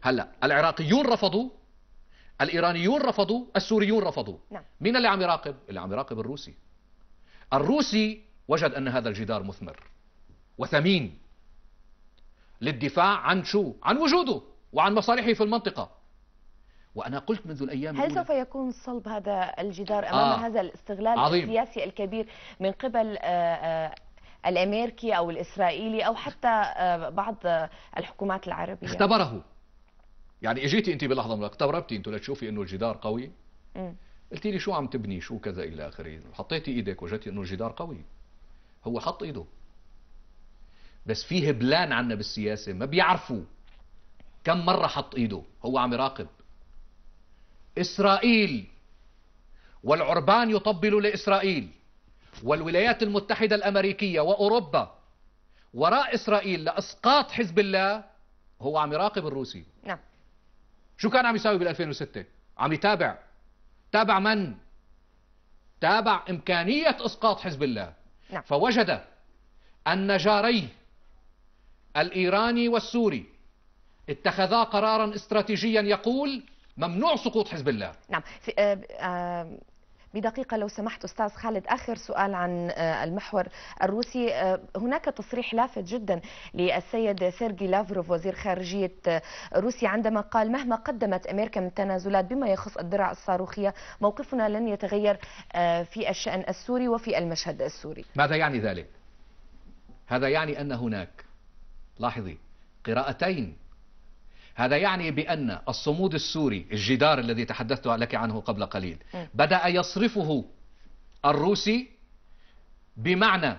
هلا العراقيون رفضوا الايرانيون رفضوا السوريون رفضوا نعم. مين اللي عم يراقب اللي عم يراقب الروسي الروسي وجد ان هذا الجدار مثمر وثمين للدفاع عن شو عن وجوده وعن مصالحه في المنطقه وانا قلت منذ الايام هل سوف يكون صلب هذا الجدار امام آه. هذا الاستغلال عظيم. السياسي الكبير من قبل آآ آه، آآ آه، الامريكي او الاسرائيلي او حتى آه، بعض الحكومات العربيه اختبره يعني اجيتي انت بلحظه من اقتربتي انت لتشوفي انه الجدار قوي قلتي لي شو عم تبني شو كذا الى اخره حطيتي ايدك وجدتي انه الجدار قوي هو حط ايده بس في هبلان عنا بالسياسه ما بيعرفوا كم مره حط ايده هو عم يراقب اسرائيل والعربان يطبل لاسرائيل والولايات المتحده الامريكيه واوروبا وراء اسرائيل لاسقاط حزب الله هو عم يراقب الروسي نعم شو كان عم يساوي بال 2006 عم يتابع تابع من تابع إمكانية إسقاط حزب الله نعم. فوجد أن جاريه الإيراني والسوري اتخذا قرارا استراتيجيا يقول ممنوع سقوط حزب الله نعم آه، آه، بدقيقه لو سمحت استاذ خالد اخر سؤال عن آه، المحور الروسي آه، هناك تصريح لافت جدا للسيد سيرجي لافروف وزير خارجيه آه، روسيا عندما قال مهما قدمت امريكا من تنازلات بما يخص الدرع الصاروخيه موقفنا لن يتغير في الشان السوري وفي المشهد السوري ماذا يعني ذلك هذا يعني ان هناك لاحظي قراءتين هذا يعني بأن الصمود السوري الجدار الذي تحدثت لك عنه قبل قليل بدأ يصرفه الروسي بمعنى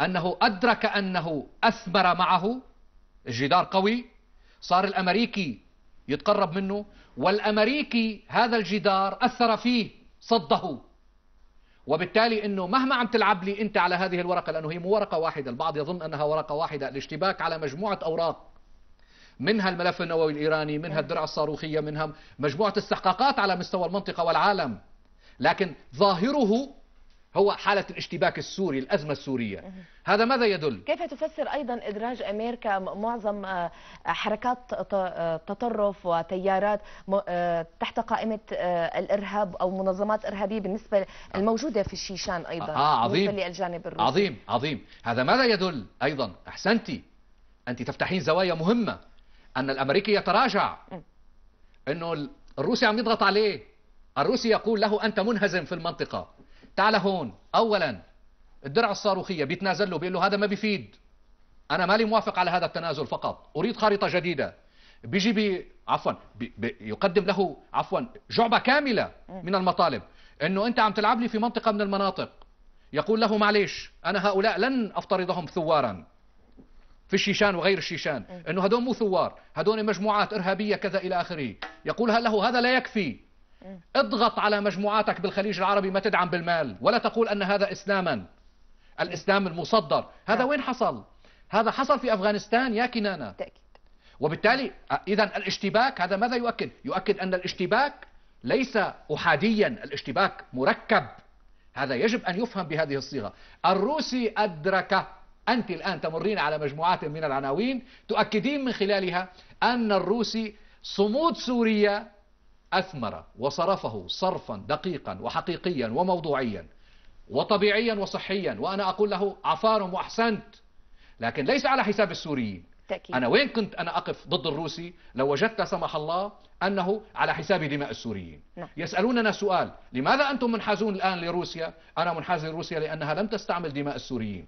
أنه أدرك أنه أثمر معه الجدار قوي صار الأمريكي يتقرب منه والأمريكي هذا الجدار أثر فيه صده وبالتالي انه مهما عم تلعب لي انت على هذه الورقه لانه هي مو ورقه واحده البعض يظن انها ورقه واحده الاشتباك على مجموعه اوراق منها الملف النووي الإيراني منها الدرع الصاروخية منها مجموعة استحقاقات على مستوى المنطقة والعالم لكن ظاهره هو حالة الاشتباك السوري الأزمة السورية هذا ماذا يدل؟ كيف تفسر أيضا إدراج أمريكا معظم آه، حركات آه، تطرف وتيارات آه، تحت قائمة الإرهاب أو منظمات إرهابية بالنسبة الموجودة في الشيشان أيضا آه عظيم للجانب الروسي عظيم عظيم هذا ماذا يدل أيضا؟ أحسنتي أنت تفتحين زوايا مهمة أن الأمريكي يتراجع أنه الروسي عم يضغط عليه الروسي يقول له أنت منهزم في المنطقة تعال هون أولا الدرع الصاروخية بيتنازل له بيقول له هذا ما بيفيد أنا مالي موافق على هذا التنازل فقط أريد خارطة جديدة بيجي بي عفوا بي بي يقدم له عفوا جعبة كاملة من المطالب أنه أنت عم تلعب لي في منطقة من المناطق يقول له معليش أنا هؤلاء لن أفترضهم ثوارا في الشيشان وغير الشيشان إيه. أنه هدول مو ثوار هدول مجموعات إرهابية كذا إلى آخره يقول له هذا لا يكفي إيه. اضغط على مجموعاتك بالخليج العربي ما تدعم بالمال ولا تقول أن هذا إسلاما الإسلام المصدر هذا نعم. وين حصل هذا حصل في أفغانستان يا كنانة وبالتالي آه، إذا الاشتباك هذا ماذا يؤكد يؤكد أن الاشتباك ليس أحاديا الاشتباك مركب هذا يجب أن يفهم بهذه الصيغة الروسي أدرك أنت الآن تمرين على مجموعات من العناوين تؤكدين من خلالها أن الروسي صمود سوريا أثمر وصرفه صرفا دقيقا وحقيقيا وموضوعيا وطبيعيا وصحيا وأنا أقول له عفارم وأحسنت لكن ليس على حساب السوريين تأكيد. أنا وين كنت أنا أقف ضد الروسي لو وجدت سمح الله أنه على حساب دماء السوريين نعم. يسألوننا سؤال لماذا أنتم منحازون الآن لروسيا أنا منحاز لروسيا لأنها لم تستعمل دماء السوريين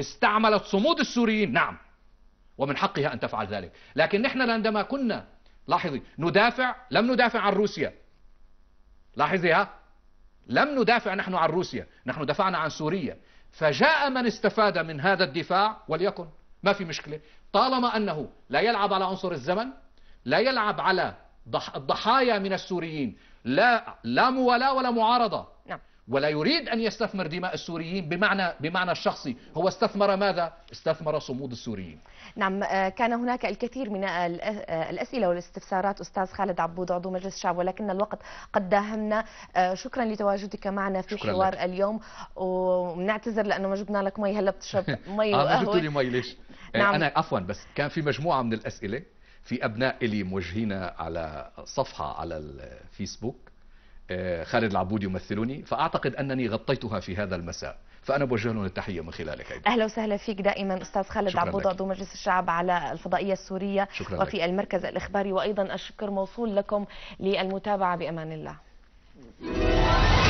استعملت صمود السوريين نعم ومن حقها أن تفعل ذلك لكن نحن عندما كنا لاحظي ندافع لم ندافع عن روسيا لاحظي ها لم ندافع نحن عن روسيا نحن دفعنا عن سوريا فجاء من استفاد من هذا الدفاع وليكن ما في مشكلة طالما أنه لا يلعب على عنصر الزمن لا يلعب على الضحايا من السوريين لا, لا موالاة ولا معارضة ولا يريد أن يستثمر دماء السوريين بمعنى بمعنى الشخصي هو استثمر ماذا؟ استثمر صمود السوريين نعم آه، كان هناك الكثير من آه، الأسئلة والاستفسارات أستاذ خالد عبود عضو مجلس الشعب ولكن الوقت قد داهمنا آه، شكرا لتواجدك معنا في حوار لك. اليوم ونعتذر لأنه ما جبنا لك مي هلا بتشرب [LAUGHS] مي وقهوة لي مي ليش؟ نعم. أنا عفوا بس كان في مجموعة من الأسئلة في أبناء إلي موجهين على صفحة على الفيسبوك آه، خالد العبود يمثلني فأعتقد أنني غطيتها في هذا المساء فأنا بوجه لهم التحية من خلالك أيضا أهلا وسهلا فيك دائما أستاذ خالد عبود عضو مجلس الشعب على الفضائية السورية شكرا وفي لك. المركز الإخباري وأيضا الشكر موصول لكم للمتابعة بأمان الله